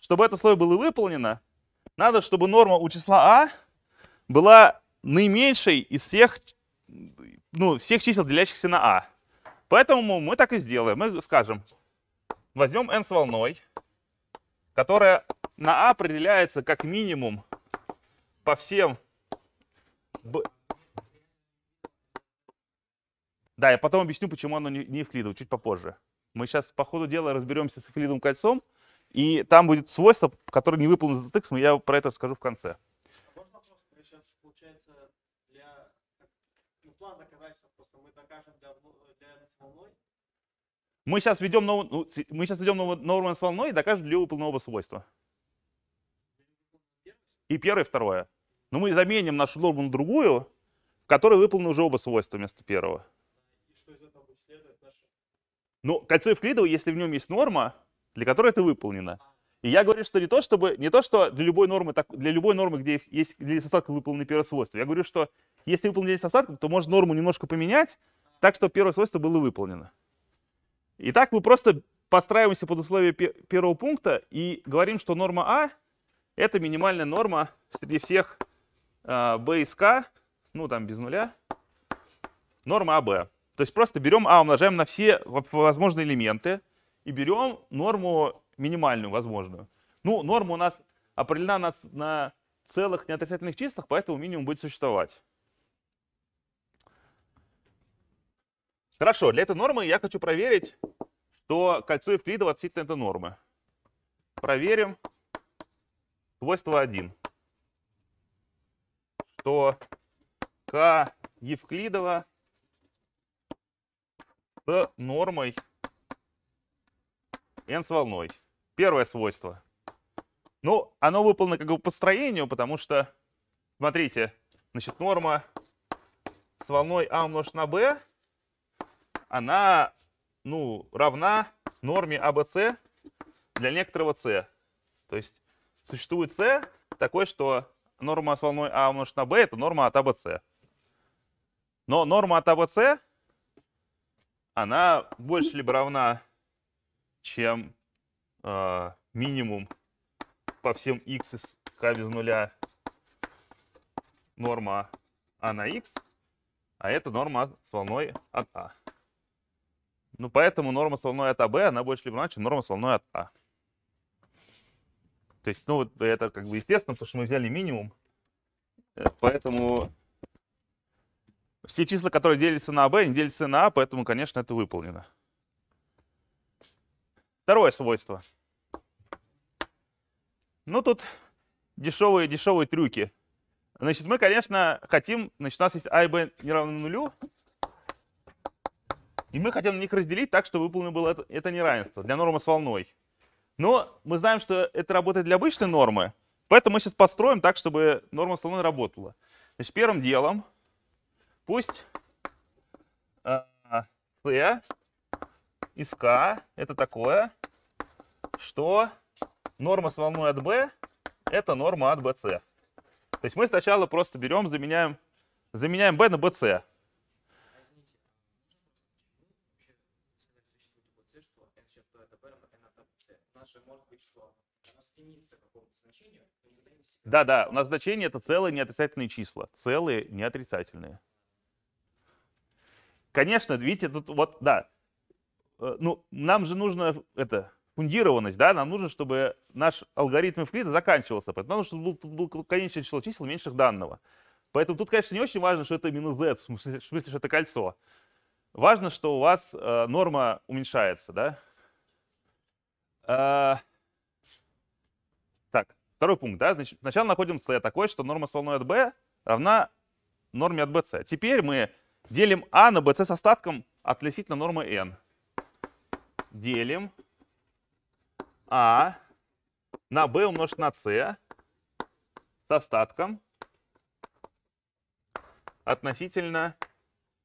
чтобы это условие было выполнено, надо, чтобы норма у числа а была наименьшей из всех, ну, всех чисел, делящихся на а. Поэтому мы так и сделаем. Мы скажем, Возьмем n с волной, которая на a определяется как минимум по всем... B. Да, я потом объясню, почему оно не, не эвклидово, чуть попозже. Мы сейчас по ходу дела разберемся с эвклидовым кольцом, и там будет свойство, которое не выполнено за TX, но я про это скажу в конце. можно просто сейчас, получается, для... Ну, план доказательства просто мы докажем для, ну, для n с волной, мы сейчас ведем, нов... Ну, мы сейчас ведем Норман с волной и докажем для его полного свойства. И первое, и второе. Но мы заменим нашу норму на другую, в которой выполнены уже оба свойства вместо первого. И что из этого будет следовать Ну, кольцо Евклидова, если в нем есть норма, для которой это выполнено. И я говорю, что не то, чтобы, не то, что для любой нормы, так, для любой нормы, где есть, где есть остатка, выполнены первое свойство. Я говорю, что если выполнено 10 остатков, то можно норму немножко поменять, так, чтобы первое свойство было выполнено. Итак, мы просто подстраиваемся под условия первого пункта и говорим, что норма А — это минимальная норма среди всех B из K, ну там без нуля, норма АБ. То есть просто берем А, умножаем на все возможные элементы и берем норму минимальную возможную. Ну, норма у нас определена на, на целых неотрицательных числах, поэтому минимум будет существовать. Хорошо, для этой нормы я хочу проверить, что кольцо Евклидова относительно этой нормы. Проверим свойство 1, что К Евклидова с нормой n с волной. Первое свойство. Ну, оно выполнено как бы по строению, потому что, смотрите, значит, норма с волной А умножить на b она ну, равна норме АБС для некоторого С. То есть существует С такой, что норма с волной А умножить на b это норма от АБС. Но норма от АБС, она больше либо равна, чем э, минимум по всем x из k без нуля норма А на x, а это норма с волной от А. Ну, поэтому норма с от АБ, она больше либо равна, чем норма с от А. То есть, ну, это как бы естественно, потому что мы взяли минимум. Э, поэтому все числа, которые делятся на b, а, не делятся на А, поэтому, конечно, это выполнено. Второе свойство. Ну, тут дешевые, дешевые трюки. Значит, мы, конечно, хотим, значит, у нас есть А и Б не равны нулю, и мы хотим на них разделить так, чтобы выполнено было это, это неравенство для нормы с волной. Но мы знаем, что это работает для обычной нормы, поэтому мы сейчас построим так, чтобы норма с волной работала. Значит, первым делом пусть э, а, C из К это такое, что норма с волной от B это норма от BC. То есть мы сначала просто берем, заменяем, заменяем B на BC. стремится к какому-то значению, то никогда не достигает. Да, да, у нас значение это целые неотрицательные числа. Целые неотрицательные. Конечно, видите, тут вот, да, э, ну, нам же нужно это, фундированность, да, нам нужно, чтобы наш алгоритм Эвклида заканчивался, потому что был, был конечное число чисел меньших данного. Поэтому тут, конечно, не очень важно, что это минус z, в смысле, в что это кольцо. Важно, что у вас э, норма уменьшается, да. Э, Второй пункт, да, значит, сначала находим c такой, что норма с волной от b равна норме от bc. Теперь мы делим a на bc с остатком относительно нормы n. Делим а на b умножить на c с остатком относительно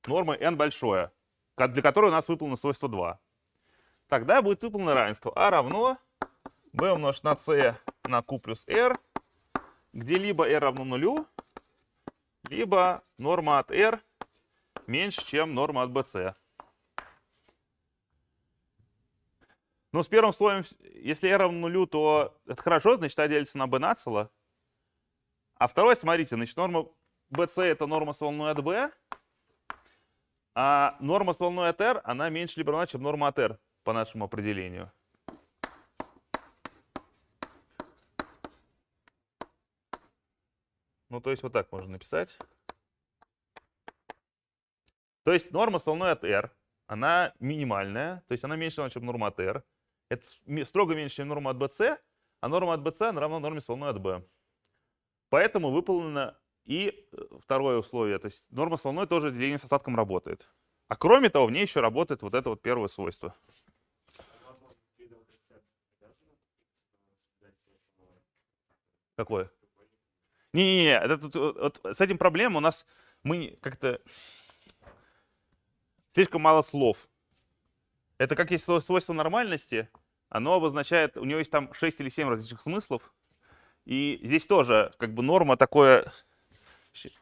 нормы n большое, для которой у нас выполнено свойство 2. Тогда будет выполнено равенство а равно b умножить на c на Q плюс R, где либо R равно нулю, либо норма от R меньше, чем норма от BC. Ну, с первым слоем, если R равно нулю, то это хорошо, значит, А делится на B нацело. А второй, смотрите, значит, норма BC — это норма с волной от B, а норма с волной от R, она меньше либо равна, чем норма от R по нашему определению. Ну, то есть вот так можно написать. То есть норма основной от R, она минимальная, то есть она меньше, чем норма от R. Это строго меньше, чем норма от BC, а норма от BC равна норме основной от B. Поэтому выполнено и э, второе условие, то есть норма основной тоже деление с остатком работает. А кроме того, в ней еще работает вот это вот первое свойство. Какое? Не-не-не, это тут, э, вот, с этим проблема у нас, мы как-то слишком мало слов. Это как есть свойство нормальности, оно обозначает, у него есть там 6 или 7 различных смыслов, и здесь тоже как бы норма такое,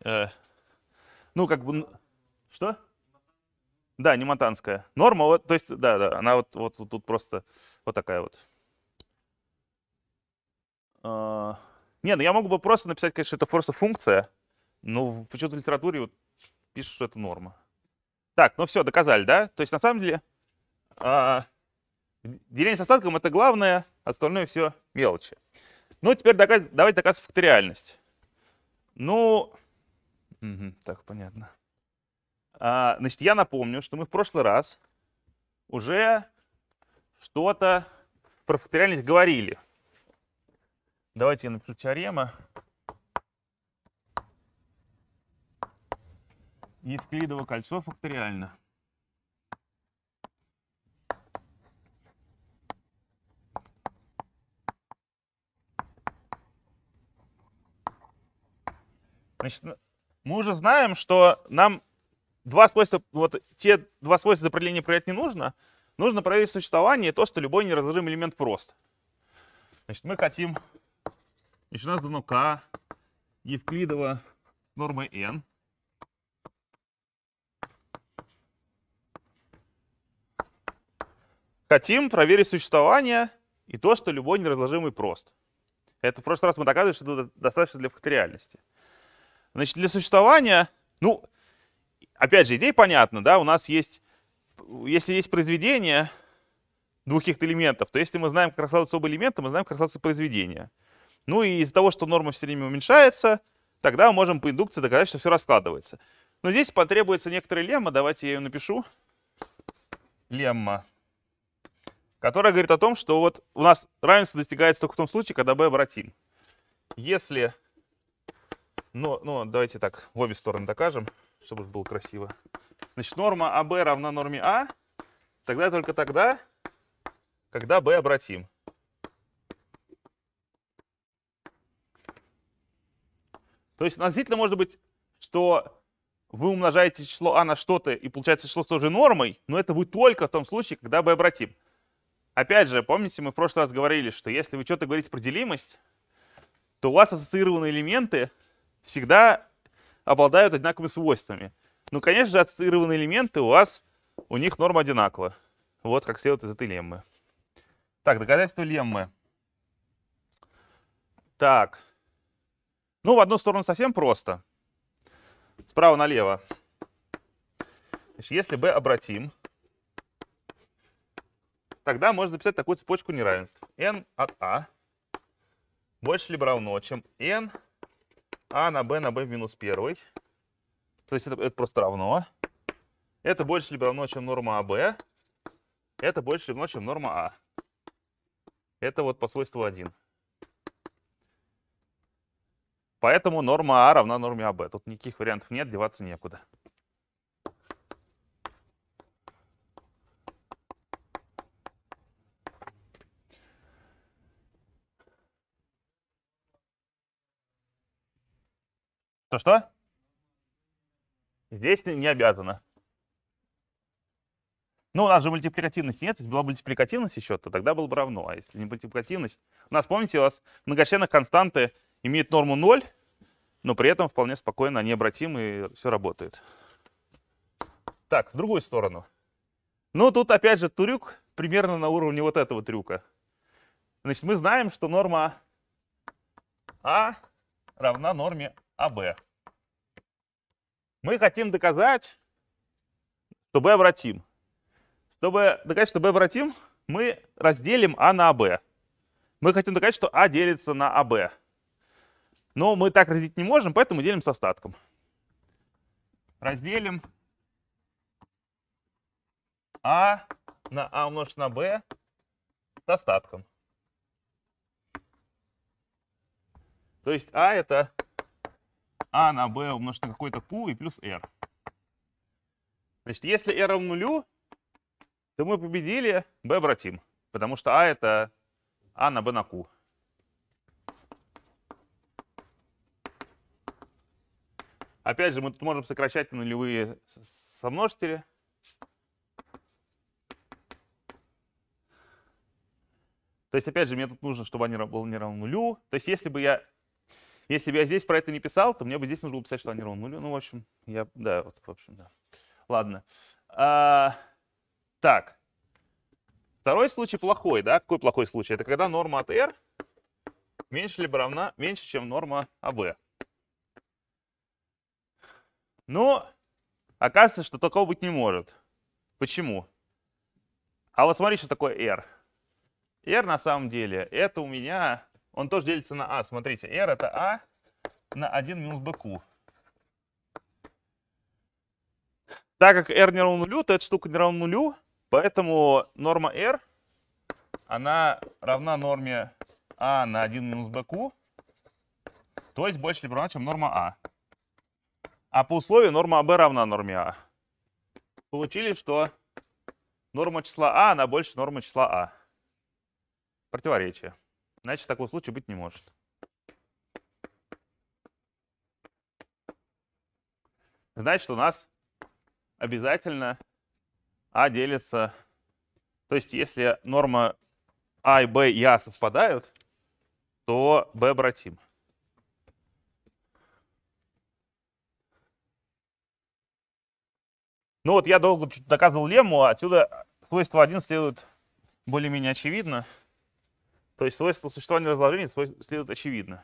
э, ну как бы, что? Да, не матанская. Норма, вот, то есть, да, да, она вот, вот, вот тут просто вот такая вот. А, не, ну я могу бы просто написать, конечно, это просто функция, но почему-то в литературе вот пишут, что это норма. Так, ну все, доказали, да? То есть на самом деле а, деление с остатком это главное, остальное все мелочи. Ну, теперь доказ, давайте доказывать факториальность. Ну, угу, так, понятно. А, значит, я напомню, что мы в прошлый раз уже что-то про факториальность говорили. Давайте я напишу теорема. Евклидово кольцо факториально. Значит, мы уже знаем, что нам два свойства, вот те два свойства определения проверять не нужно. Нужно проверить существование то, что любой неразрывный элемент прост. Значит, мы хотим значит у нас дано Данука, Евклидова нормы n. Хотим проверить существование и то, что любой неразложимый прост. Это в прошлый раз мы доказывали, что это достаточно для факториальности. Значит, для существования, ну, опять же, идея понятна, да, у нас есть, если есть произведение двух каких-то элементов, то если мы знаем, как расслабятся оба элемента, мы знаем, как расслабятся произведения. Ну и из-за того, что норма все время уменьшается, тогда мы можем по индукции доказать, что все раскладывается. Но здесь потребуется некоторая лемма, давайте я ее напишу. Лемма, которая говорит о том, что вот у нас равенство достигается только в том случае, когда b обратим. Если, ну, ну давайте так, в обе стороны докажем, чтобы было красиво. Значит, норма АБ равна норме a а. тогда только тогда, когда b обратим. То есть относительно может быть, что вы умножаете число а на что-то и получается число тоже нормой, но это будет только в том случае, когда b обратим. Опять же, помните, мы в прошлый раз говорили, что если вы что-то говорите про делимость, то у вас ассоциированные элементы всегда обладают одинаковыми свойствами. Ну, конечно же, ассоциированные элементы у вас, у них норма одинакова. Вот как следует из этой леммы. Так, доказательство леммы. Так, ну, в одну сторону совсем просто. Справа налево. Значит, если b обратим, тогда можно записать такую цепочку неравенств. n от a больше либо равно, чем n a на b на b в минус 1. То есть это, это просто равно. Это больше либо равно, чем норма b. А это больше либо равно, чем норма А. Это вот по свойству 1. Поэтому норма А равна норме АБ. Тут никаких вариантов нет, деваться некуда. Что-что? Здесь не обязано. Ну, у нас же мультипликативности нет. Если была мультипликативность еще, то тогда было бы равно. А если не мультипликативность... У нас, помните, у вас многочленных константы имеет норму 0, но при этом вполне спокойно они обратимы, и все работает. Так, в другую сторону. Ну, тут опять же трюк примерно на уровне вот этого трюка. Значит, мы знаем, что норма А равна норме АБ. Мы хотим доказать, что B обратим. Чтобы доказать, что B обратим, мы разделим А на АБ. Мы хотим доказать, что А делится на АБ. Но мы так разделить не можем, поэтому делим с остатком. Разделим А на А умножить на Б с остатком. То есть А это А на B умножить на какой-то Q и плюс R. Значит, если R равно нулю, то мы победили B обратим, потому что А это А на B на Q. Опять же, мы тут можем сокращать на нулевые сомножители. То есть, опять же, мне тут нужно, чтобы они были не равно нулю. То есть, если бы я, если бы я здесь про это не писал, то мне бы здесь нужно было писать, что они равны нулю. Ну, в общем, я, да, вот, в общем, да. Ладно. А, так. Второй случай плохой, да? Какой плохой случай? Это когда норма от R меньше либо равна, меньше, чем норма АВ. Но ну, оказывается, что такого быть не может. Почему? А вот смотри, что такое R. R на самом деле, это у меня, он тоже делится на a. А. Смотрите, R это a а на 1 минус BQ. Так как R не равно нулю, то эта штука не равна нулю, поэтому норма R, она равна норме a а на 1 минус BQ, то есть больше либо равна, чем норма a. А по условию норма b равна норме а. Получили, что норма числа а, она больше нормы числа а. Противоречие. Значит, такого случая быть не может. Значит, у нас обязательно а делится... То есть, если норма а и b и а совпадают, то b обратим. Ну вот я долго доказывал лемму, а отсюда свойство 1 следует более-менее очевидно. То есть свойство существования разложения следует очевидно.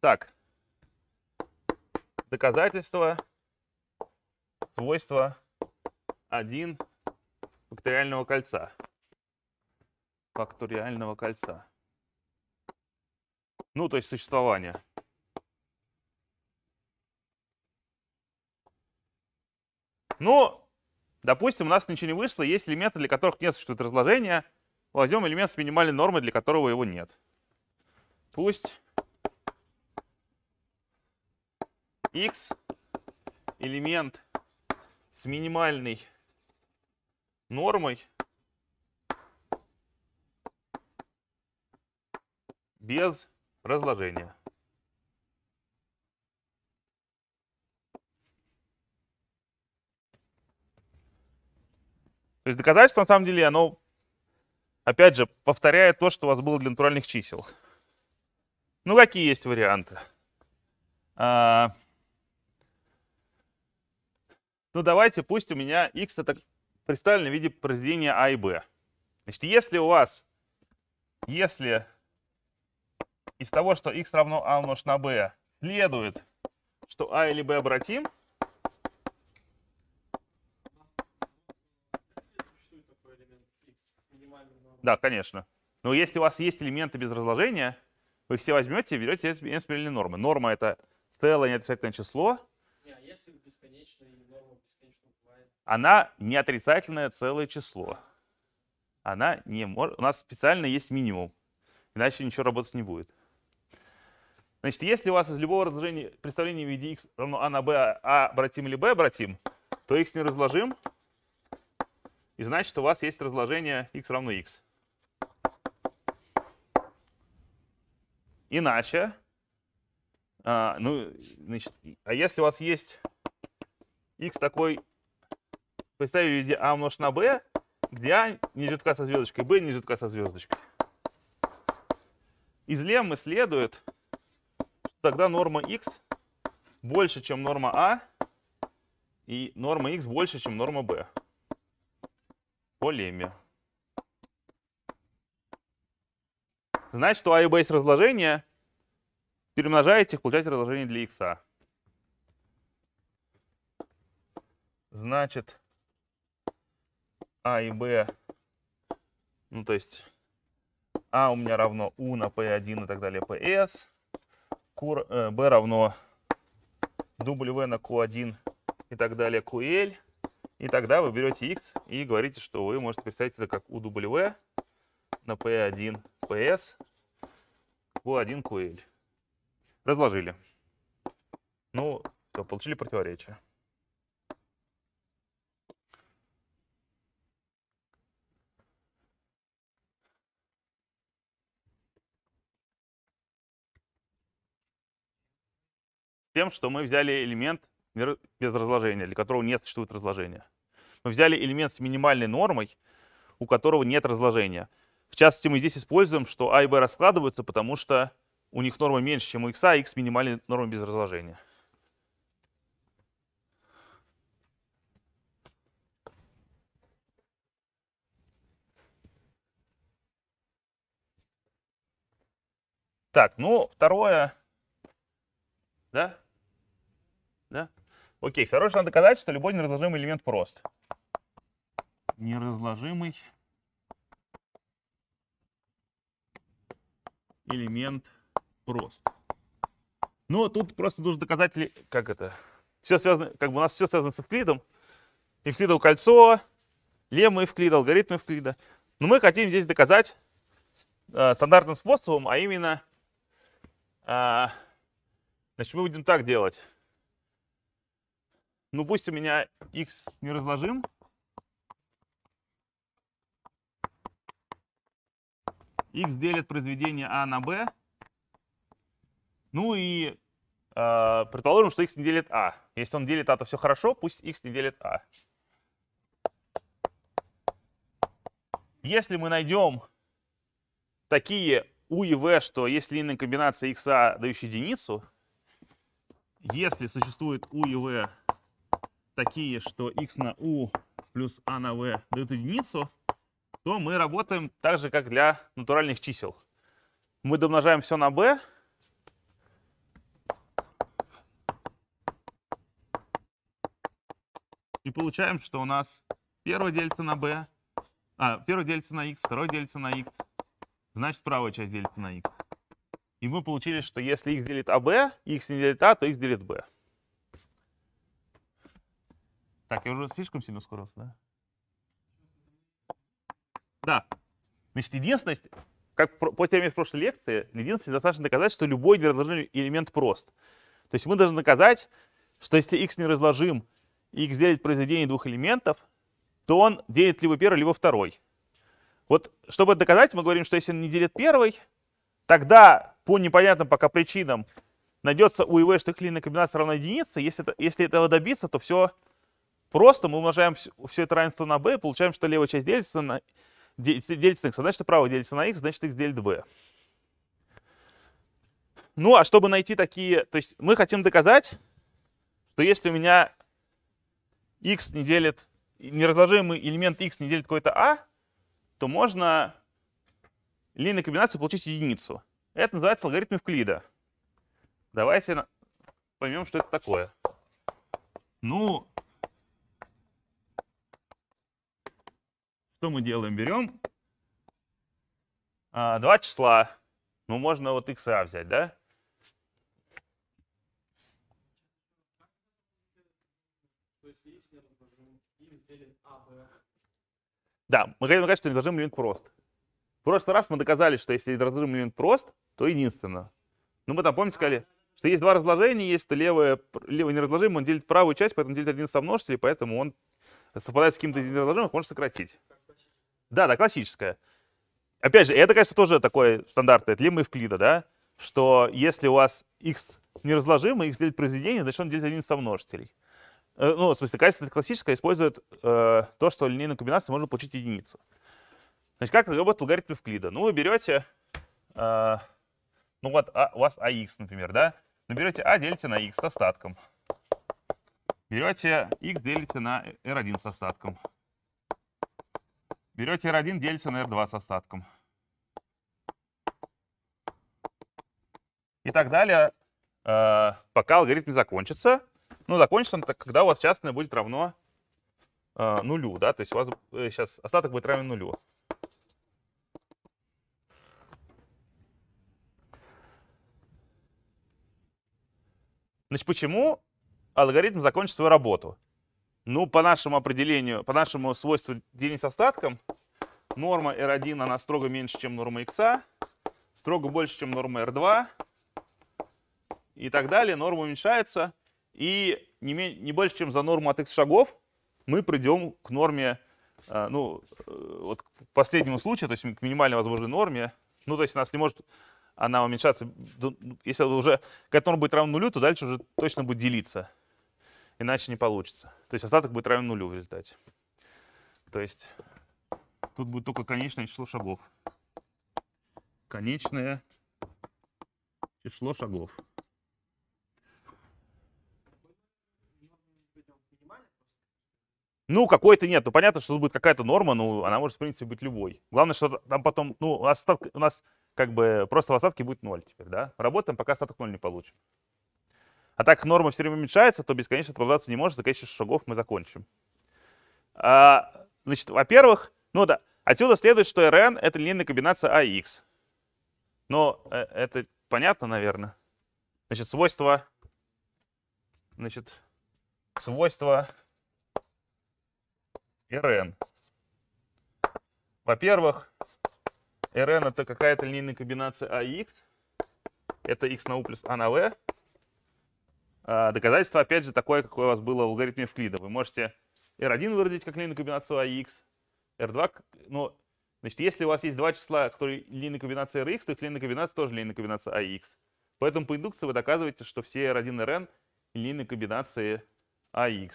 Так. Доказательство свойства 1 факториального кольца. Факториального кольца. Ну, то есть существование. Но, ну, допустим, у нас ничего не вышло, есть элементы, для которых не существует разложения. Возьмем элемент с минимальной нормой, для которого его нет. Пусть x элемент с минимальной нормой без разложения. То есть доказательство, на самом деле, оно, опять же, повторяет то, что у вас было для натуральных чисел. Ну, какие есть варианты? А... Ну, давайте, пусть у меня x это представлено в виде произведения а и b. Значит, если у вас, если из того, что x равно а умножить на b, следует, что а или b обратим, Да, конечно. Но если у вас есть элементы без разложения, вы все возьмете и берете n-спиральные нормы. Норма — это целое неотрицательное число. Не, а если бесконечная норма бесконечно бывает? Она неотрицательное целое число. Она не может... У нас специально есть минимум, иначе ничего работать не будет. Значит, если у вас из любого разложения представления в виде x равно a а на b, а обратим или b обратим, то x не разложим, и значит, у вас есть разложение x равно x. Иначе, а, ну, значит, а если у вас есть x такой, представили в виде а умножить на b, где а не жидка со звездочкой, b не жидка со звездочкой. Из леммы следует, что тогда норма x больше, чем норма а, и норма x больше, чем норма b. По лемме. Значит, что A и B есть разложение. Перемножаете их, получаете разложение для x. Значит, А и B, ну то есть А у меня равно U на P1 и так далее, PS. Кур, B э, равно W на Q1 и так далее, QL. И тогда вы берете X и говорите, что вы можете представить это как u w на P1 PS, Q1 QL. Разложили. Ну, все, получили противоречие. тем, что мы взяли элемент без разложения, для которого не существует разложения. Мы взяли элемент с минимальной нормой, у которого нет разложения. В частности, мы здесь используем, что А и Б раскладываются, потому что у них норма меньше, чем у Х, а Х минимальная норма без разложения. Так, ну, второе, да? Да? Окей, второе, что надо доказать, что любой неразложимый элемент прост. Неразложимый элемент прост. Но ну, а тут просто нужно доказать, как это, все связано, как бы у нас все связано с Эвклидом, Эвклидово кольцо, лемма Эвклида, алгоритм Эвклида. Но мы хотим здесь доказать э, стандартным способом, а именно, э, значит, мы будем так делать. Ну пусть у меня x не разложим, x делит произведение А на b. Ну и э, предположим, что x не делит А. Если он делит А, то все хорошо, пусть x не делит А. Если мы найдем такие u и v, что есть линейная комбинация x, а, дающая единицу, если существует u и v такие, что x на u плюс a а на v дают единицу, то мы работаем так же, как для натуральных чисел. Мы домножаем все на b. И получаем, что у нас первое делится на b, а, первое делится на x, второе делится на x, значит правая часть делится на x. И мы получили, что если x делит b, а, x не делит А, то x делит b. Так, я уже слишком сильно ускорился, да? Да. Значит, единственность, как по теме прошлой лекции, единственность достаточно доказать, что любой неразложимый элемент прост. То есть мы должны доказать, что если x не разложим, x делит произведение двух элементов, то он делит либо первый, либо второй. Вот чтобы это доказать, мы говорим, что если он не делит первый, тогда по непонятным пока причинам найдется у ИВ штрих-линейная комбинация равна единице. Если, это, если этого добиться, то все просто. Мы умножаем все, все это равенство на b и получаем, что левая часть делится на делится на x, а значит, право делится на x, значит, x делит b. Ну, а чтобы найти такие... То есть мы хотим доказать, что если у меня x не делит... Неразложимый элемент x не делит какой-то a, а, то можно линейной комбинации получить единицу. Это называется алгоритм Евклида. Давайте поймем, что это такое. Ну, Что мы делаем? Берем а, два числа. Ну, можно вот x взять, да? Да, мы хотим доказать, что неразрывный элемент прост. В прошлый раз мы доказали, что если неразрывный элемент прост, то единственное, Ну, мы там, помните, сказали, что есть два разложения, есть что левое, левое неразложимое, он делит правую часть, поэтому делит один со множителем, поэтому он совпадает с каким-то из неразложимых, можно сократить. Да, да, классическая. Опять же, это, конечно, тоже такое такой стандартный лемма Евклида, да, что если у вас x неразложимо, x делит произведение, значит, он делит один со множителей. Э, ну, в смысле, качество классическое использует э, то, что линейной комбинации можно получить единицу. Значит, как работает алгоритм Евклида? Ну, вы берете, э, ну вот, а, у вас ax, например, да? Ну, берете а, делите на x с остатком. Берете x, делите на r1 с остатком. Берете R1, делится на R2 с остатком. И так далее, э, пока алгоритм не закончится. Ну, закончится он, когда у вас частное будет равно э, нулю, да, то есть у вас э, сейчас остаток будет равен нулю. Значит, почему алгоритм закончит свою работу? Ну, по нашему определению, по нашему свойству деления с остатком, норма R1, она строго меньше, чем норма X, строго больше, чем норма R2 и так далее. Норма уменьшается, и не, меньше, не больше, чем за норму от X шагов мы придем к норме, э, ну, э, вот к последнему случаю, то есть к минимальной возможной норме. Ну, то есть у нас не может она уменьшаться, если уже, когда норма будет равна нулю, то дальше уже точно будет делиться иначе не получится. То есть остаток будет равен нулю в результате. То есть тут будет только конечное число шагов. Конечное число шагов. Ну, какой-то нет. Ну, понятно, что тут будет какая-то норма, но она может, в принципе, быть любой. Главное, что там потом, ну, остаток, у нас как бы просто в остатке будет ноль теперь, да? Работаем, пока остаток ноль не получим. А так норма все время уменьшается, то бесконечно продолжаться не может, за количество шагов мы закончим. А, значит, во-первых, ну да, отсюда следует, что Rn — это линейная комбинация AX. Но э, это понятно, наверное. Значит, свойство... Значит, свойство Rn. Во-первых, Rn — это какая-то линейная комбинация AX. Это x на u плюс a а на v а, доказательство, опять же, такое, какое у вас было в алгоритме Евклида. Вы можете R1 выразить как линейную комбинацию AX, R2, ну, значит, если у вас есть два числа, которые линейная комбинация RX, то их линейная комбинация тоже линейная комбинация AX. Поэтому по индукции вы доказываете, что все R1 и Rn линейные комбинации AX.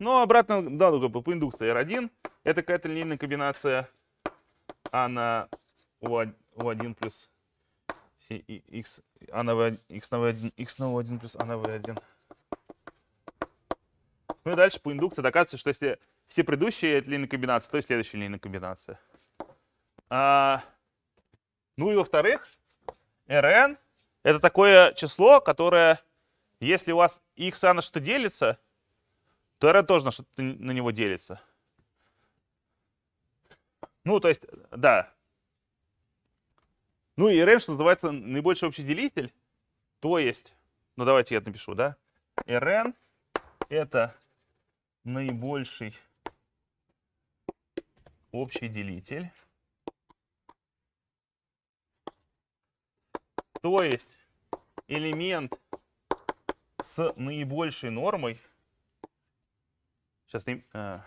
Но ну, обратно, да, ну, по индукции R1 это какая-то линейная комбинация а на у 1 плюс x, а на v1, x на v1, x на u1 плюс а на v1. Ну и дальше по индукции доказывается, что если все предыдущие это линейная комбинация, то и следующая линейная комбинация. А, ну и во-вторых, Rn это такое число, которое, если у вас x а на что-то делится, то Rn тоже на, что-то, на него делится. Ну, то есть, да. Ну и range называется наибольший общий делитель. То есть, ну давайте я это напишу, да. rn это наибольший общий делитель. То есть элемент с наибольшей нормой. Сейчас... Э,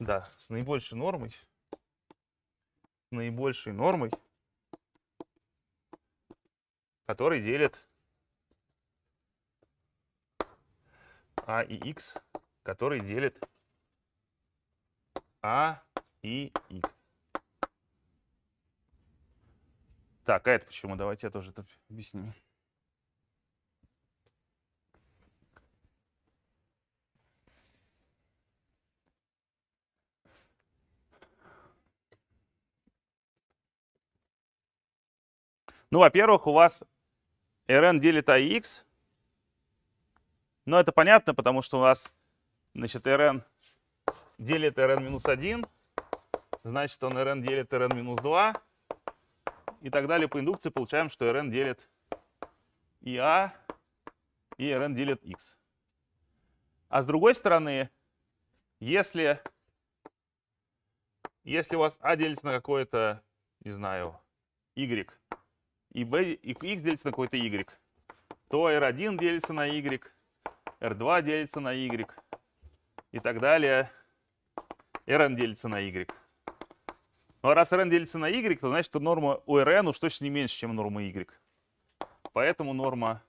да, с наибольшей нормой, З найбільшою нормою. Который делит А и х, который делит А и х. Так, а это почему? Давайте я тоже это объясню. Ну, во-первых, у вас Rn делит AX. Но это понятно, потому что у нас, значит, Rn делит Rn минус 1. Значит, он Rn делит Rn минус 2. И так далее по индукции получаем, что Rn делит и IA а, и Rn делит X. А с другой стороны, если, если у вас А делится на какое-то, не знаю, Y, и, B, и x делится на какой-то y, то r1 делится на y, r2 делится на y и так далее. rn делится на y. Ну а раз rn делится на y, то значит, что норма у rn уж точно не меньше, чем норма y. Поэтому норма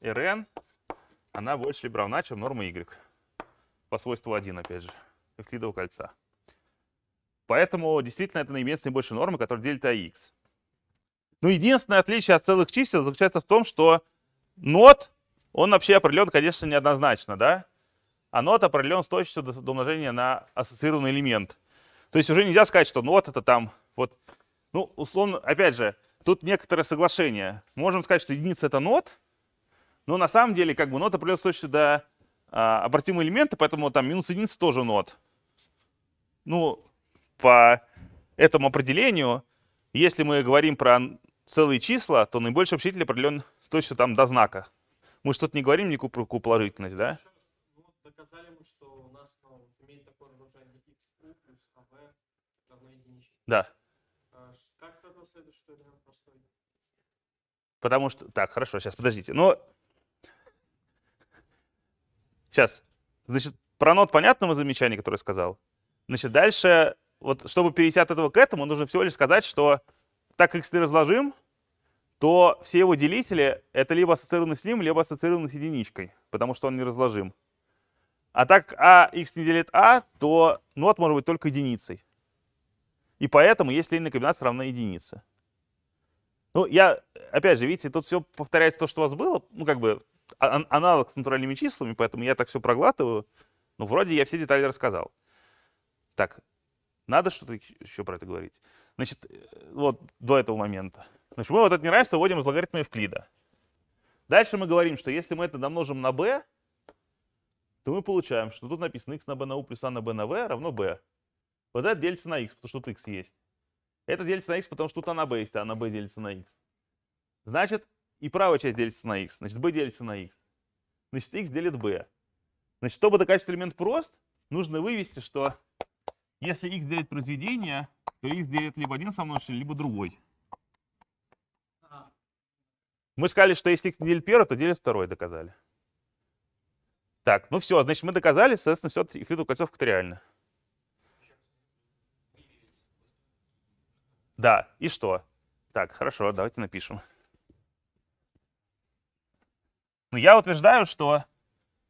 rn, она больше либо равна, чем норма y. По свойству 1, опять же, эвклидового кольца. Поэтому действительно это наименьшая наибольшая норма, которая делит ax. Но ну, единственное отличие от целых чисел заключается в том, что нот, он вообще определен, конечно, неоднозначно, да? А нот определен с точностью до, умножения на ассоциированный элемент. То есть уже нельзя сказать, что нот это там вот, ну, условно, опять же, тут некоторое соглашение. Можем сказать, что единица это нот, но на самом деле как бы нот определен с точностью до а, обратимого элемента, поэтому там минус единица тоже нот. Ну, по этому определению, если мы говорим про целые числа, то наибольший общитель определен точно там до знака. Мы что-то не говорим никакую про куплорительность, да? Ну, да. А Потому что... Так, хорошо, сейчас, подождите. Но... Сейчас. Значит, про нот понятного замечания, замечание, которое сказал? Значит, дальше, вот чтобы перейти от этого к этому, нужно всего лишь сказать, что так как если разложим, то все его делители — это либо ассоциированы с ним, либо ассоциированы с единичкой, потому что он не разложим. А так а x не делит а, то нот ну, может быть только единицей. И поэтому есть линейная комбинация равна единице. Ну, я, опять же, видите, тут все повторяется то, что у вас было. Ну, как бы ан а, аналог с натуральными числами, поэтому я так все проглатываю. Ну, вроде я все детали рассказал. Так, надо что-то еще про это говорить. Значит, э, вот до этого момента. Значит, мы вот это неравенство вводим из логарифма Евклида. Дальше мы говорим, что если мы это домножим на b, то мы получаем, что тут написано x на b на u плюс a а на b на v равно b. Вот это делится на x, потому что тут x есть. Это делится на x, потому что тут а на b есть, а на b делится на x. Значит, и правая часть делится на x, значит, b делится на x. Значит, x делит b. Значит, чтобы доказать элемент прост, нужно вывести, что если x делит произведение, то их делит либо один со множителем, либо другой. Мы сказали, что если x не делит первый, то делит второй, доказали. Так, ну все, значит, мы доказали, соответственно, все, эвклидовую кольцо факториально. Да, и что? Так, хорошо, давайте напишем. Ну, я утверждаю, что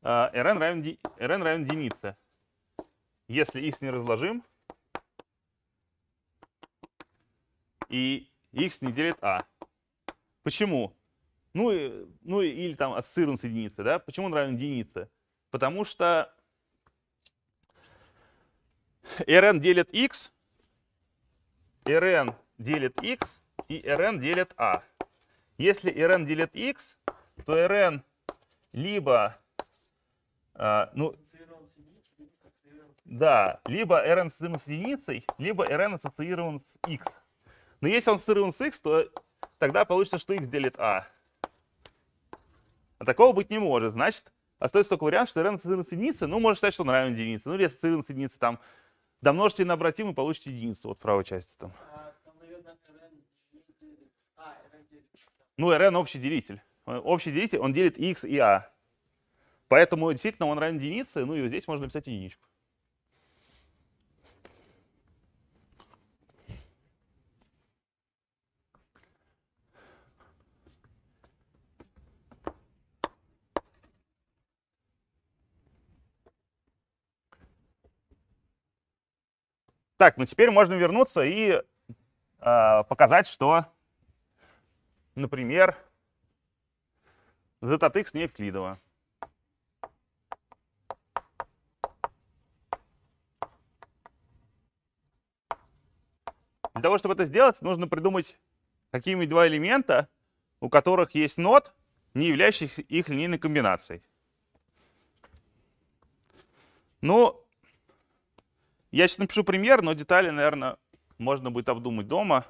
э, Rn равен, Rn равен единице, если x не разложим, и x не делит а. Почему? Ну, и, ну или там ассоциирован с единицей, да? Почему он равен единице? Потому что rn делит x, rn делит x и rn делит a. А. Если rn делит x, то rn либо, а, ну, да, либо rn ассоциирован с единицей, либо rn ассоциирован с x. Но если он сыр равен с x, то тогда получится, что x делит a. А. а такого быть не может. Значит, остается только вариант, что равен сыр с единицы, ну, можно считать, что он равен единице. Ну, если сыр равен с единицы, там, домножьте на обратимый, получите единицу Вот в правой части. Там. А, а, ну, Rn общий делитель. Общий делитель, он делит x и a. Поэтому действительно он равен единице, ну и здесь можно написать единичку. Так, ну теперь можно вернуться и э, показать, что, например, z от не евклидово. Для того, чтобы это сделать, нужно придумать какие-нибудь два элемента, у которых есть нод, не являющихся их линейной комбинацией. Ну, я сейчас напишу пример, но детали, наверное, можно будет обдумать дома.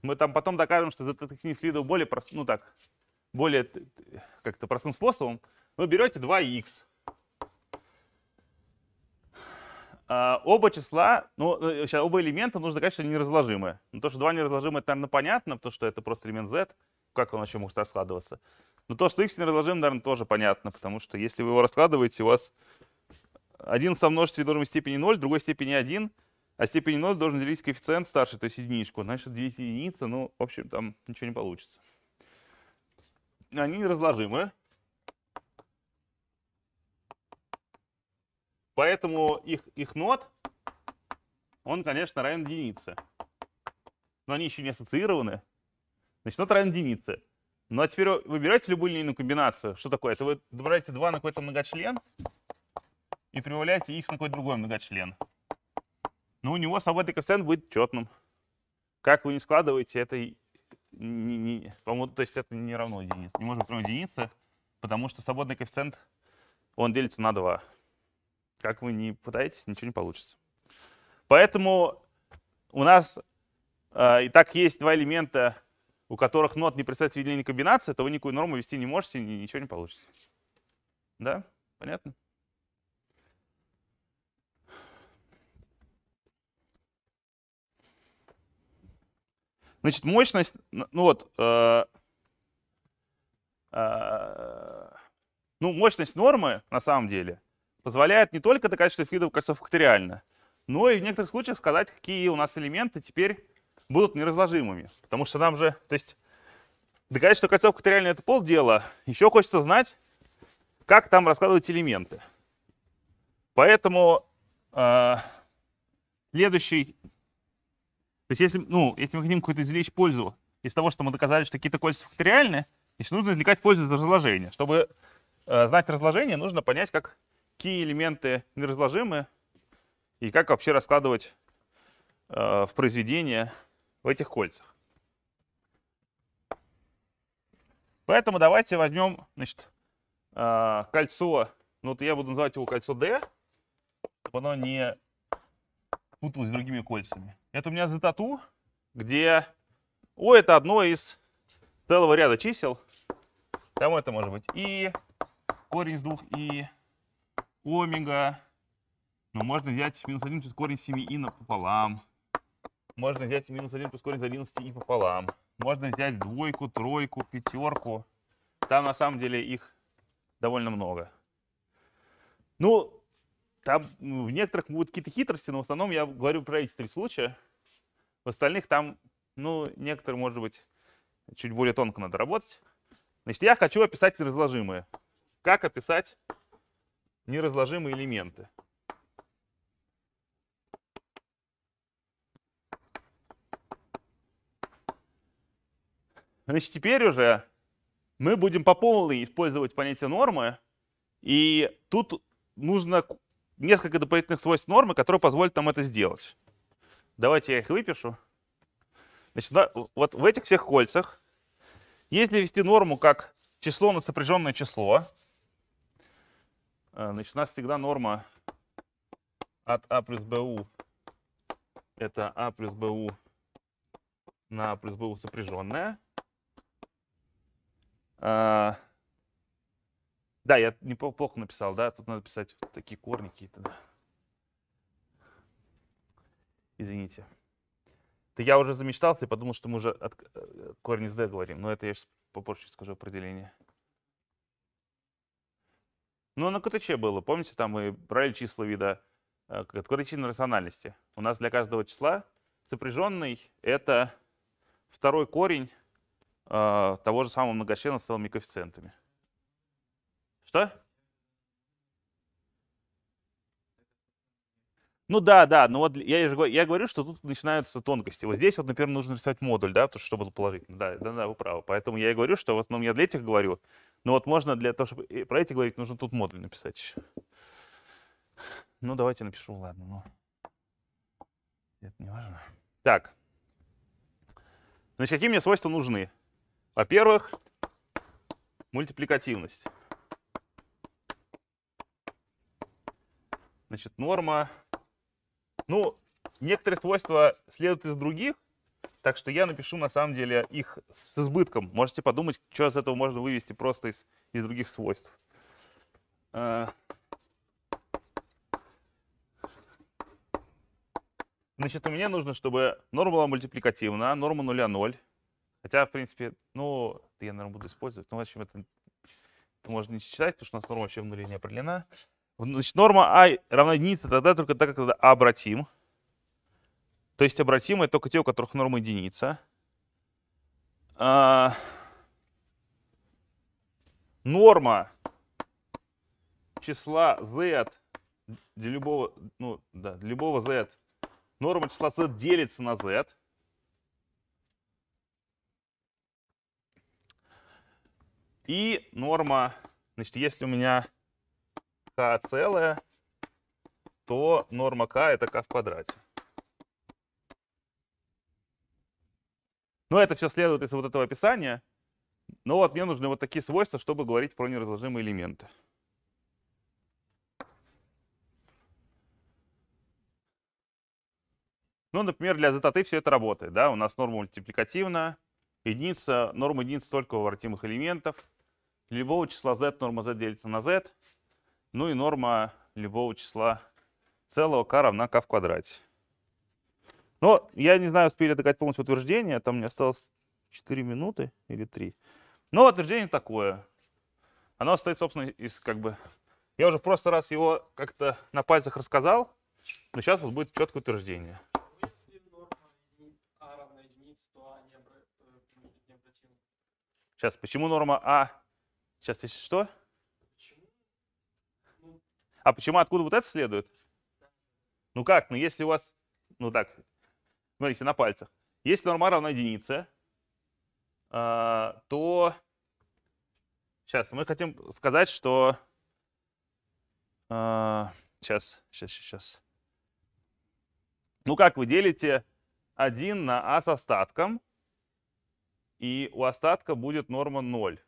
Мы там потом докажем, что детектив лидов более прост, ну так, более как-то простым способом. Вы берете 2х. А, оба числа, ну, сейчас э, оба элемента нужно, конечно, неразложимые. Но ну, то, что 2 неразложимые, это, наверное, понятно, потому что это просто элемент z. Как он вообще может раскладываться? Но то, что x неразложим, наверное, тоже понятно, потому что если вы его раскладываете, у вас один со множестве должен быть степени 0, другой степени 1, а степени 0 должен делить коэффициент старше, то есть единичку. Значит, делить единица, ну, в общем, там ничего не получится. Они разложимы. Поэтому их, их нот, он, конечно, равен единице. Но они еще не ассоциированы. Значит, нот равен единице. Ну а теперь выбирайте любую линейную комбинацию. Что такое? Это вы добавляете 2 на какой-то многочлен, и прибавляете x на какой-то другой многочлен. Но ну, у него свободный коэффициент будет четным. Как вы не складываете, это, не, не, по то есть это не равно единице. Не может быть равно единице, потому что свободный коэффициент, он делится на 2. Как вы не пытаетесь, ничего не получится. Поэтому у нас э, и так есть два элемента, у которых нот не представляет видение комбинации, то вы никакую норму вести не можете, ничего не получится. Да? Понятно? Значит, мощность, ну вот, э, э, ну, мощность нормы, на самом деле, позволяет не только доказать что фидов кольцо факториально, но и в некоторых случаях сказать, какие у нас элементы теперь будут неразложимыми. Потому что нам же, то есть, доказать, что кольцо факториально это полдела, еще хочется знать, как там раскладывать элементы. Поэтому э, следующий есть, если, ну, если мы хотим какую-то извлечь пользу из того, что мы доказали, что какие-то кольца факториальны, значит, нужно извлекать пользу из разложения. Чтобы э, знать разложение, нужно понять, как, какие элементы неразложимы и как вообще раскладывать э, в произведение в этих кольцах. Поэтому давайте возьмем, значит, э, кольцо, ну вот я буду называть его кольцо D, чтобы оно не путалось с другими кольцами. Это у меня за тату, где... О, это одно из целого ряда чисел. Там это может быть и корень из двух, и омега. Но ну, можно взять минус 1 плюс корень 7 и пополам. Можно взять минус 1 плюс корень из 11 и пополам. Можно взять двойку, тройку, пятерку. Там на самом деле их довольно много. Ну, там в некоторых будут какие-то хитрости, но в основном я говорю про эти три случая. В остальных там, ну, некоторые, может быть, чуть более тонко надо работать. Значит, я хочу описать неразложимые. Как описать неразложимые элементы? Значит, теперь уже мы будем по полной использовать понятие нормы, и тут нужно несколько дополнительных свойств нормы, которые позволят нам это сделать. Давайте я их выпишу. Значит, да, вот в этих всех кольцах, если ввести норму как число на сопряженное число, э, значит, у нас всегда норма от А плюс БУ это А плюс БУ на А плюс БУ сопряженное. А, э, да, я неплохо написал, да, тут надо писать такие корни какие-то, да. Извините. Ты я уже замечтался и подумал, что мы уже от э, корень из D говорим. Но это я сейчас попозже скажу определение. Ну, на КТЧ было, помните, там мы брали числа вида э, категоричной рациональности. У нас для каждого числа сопряженный — это второй корень э, того же самого многочлена с целыми коэффициентами. Что? Ну да, да, но вот я, же, я говорю, что тут начинаются тонкости. Вот здесь вот, например, нужно рисовать модуль, да, потому что чтобы положительно. Да, да, да, вы правы. Поэтому я и говорю, что в основном ну, я для этих говорю. Но вот можно для того, чтобы про эти говорить, нужно тут модуль написать еще. Ну, давайте напишу, ладно, ну. Это не важно. Так. Значит, какие мне свойства нужны? Во-первых, мультипликативность. Значит, норма ну, некоторые свойства следуют из других, так что я напишу на самом деле их с избытком. Можете подумать, что из этого можно вывести просто из, из других свойств. Э. Значит, мне нужно, чтобы норма была мультипликативна, норма нуля ноль. Хотя, в принципе, ну, я, наверное, буду использовать. Ну, в общем, это, это можно не считать, потому что у нас норма вообще в нуле не определена. Значит, норма а равна единице тогда только так, когда а обратим. То есть обратимые только те, у которых норма единица. А, норма числа z для любого, ну, да, для любого z. Норма числа z делится на z. И норма, значит, если у меня k целое, то норма k это k в квадрате. Но это все следует из вот этого описания. Но вот мне нужны вот такие свойства, чтобы говорить про неразложимые элементы. Ну, например, для зетаты все это работает. Да? У нас норма мультипликативна, единица, норма единиц только у воротимых элементов. Любого числа z норма z делится на z. Ну и норма любого числа целого k равна k в квадрате. Но я не знаю, успели доказать полностью утверждение, там мне осталось 4 минуты или 3. Но утверждение такое. Оно состоит, собственно, из как бы... Я уже просто раз его как-то на пальцах рассказал, но сейчас вот будет четкое утверждение. Сейчас, почему норма А? Сейчас, если что? А почему, откуда вот это следует? Ну как, ну если у вас, ну так, смотрите, на пальцах. Если норма равна единице, а, то сейчас мы хотим сказать, что сейчас, а, сейчас, сейчас. Ну как вы делите 1 на а с остатком, и у остатка будет норма 0.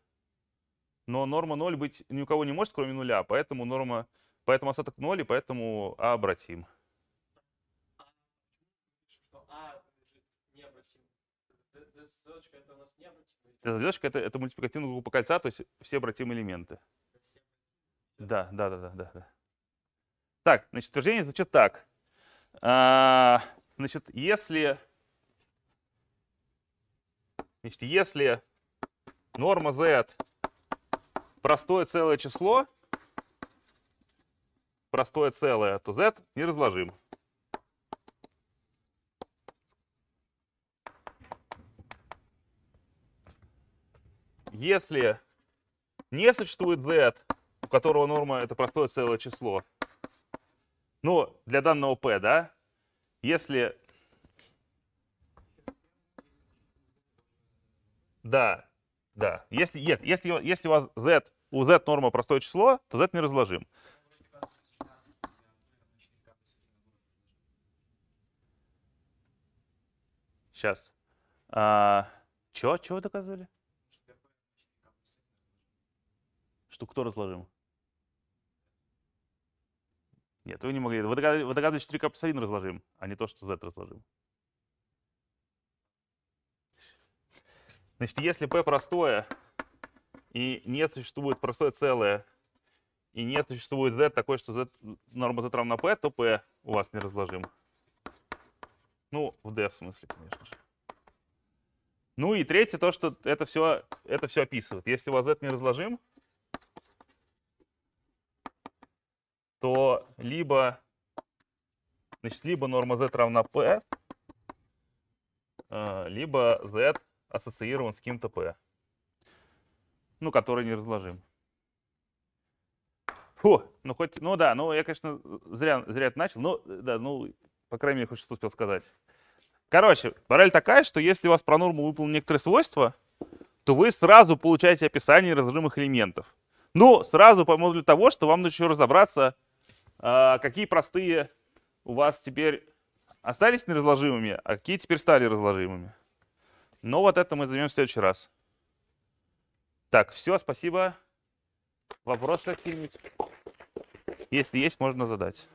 Но норма 0 быть ни у кого не может, кроме нуля, поэтому норма Поэтому остаток 0, и поэтому А обратим. А звездочка это у нас не обратимая. это, это мультипликативная группа кольца, то есть все обратимые элементы. Все. Да, да, да, да, да, да. Так, значит, утверждение звучит так. А, значит, если, значит, если норма z простое целое число, простое целое, то z не разложим. Если не существует z, у которого норма это простое целое число, ну, для данного p, да, если... Да, да. Если, нет, если, если у вас z, у z норма простое число, то z не разложим. Сейчас. А, чё? Чего доказывали? Что кто разложим? Нет, вы не могли. Вы догадались, вы догадались что 3 корпус 1 разложим, а не то, что Z разложим. Значит, если P простое, и не существует простое целое, и не существует Z такое, что Z, норма Z равна P, то P у вас не разложим. Ну, в D смысле, конечно же. Ну и третье, то, что это все, это все описывает. Если у вас это не разложим, то либо, значит, либо норма z равна p, э, либо z ассоциирован с каким-то p, ну, который не разложим. Фу, ну хоть, ну да, ну я, конечно, зря, зря это начал, но да, ну по крайней мере, хоть что-то успел сказать. Короче, мораль такая, что если у вас про норму выполнены некоторые свойства, то вы сразу получаете описание разрывных элементов. Ну, сразу, по модулю того, что вам нужно еще разобраться, а, какие простые у вас теперь остались неразложимыми, а какие теперь стали разложимыми. Но ну, вот это мы займем в следующий раз. Так, все, спасибо. Вопросы какие-нибудь? Если есть, можно задать.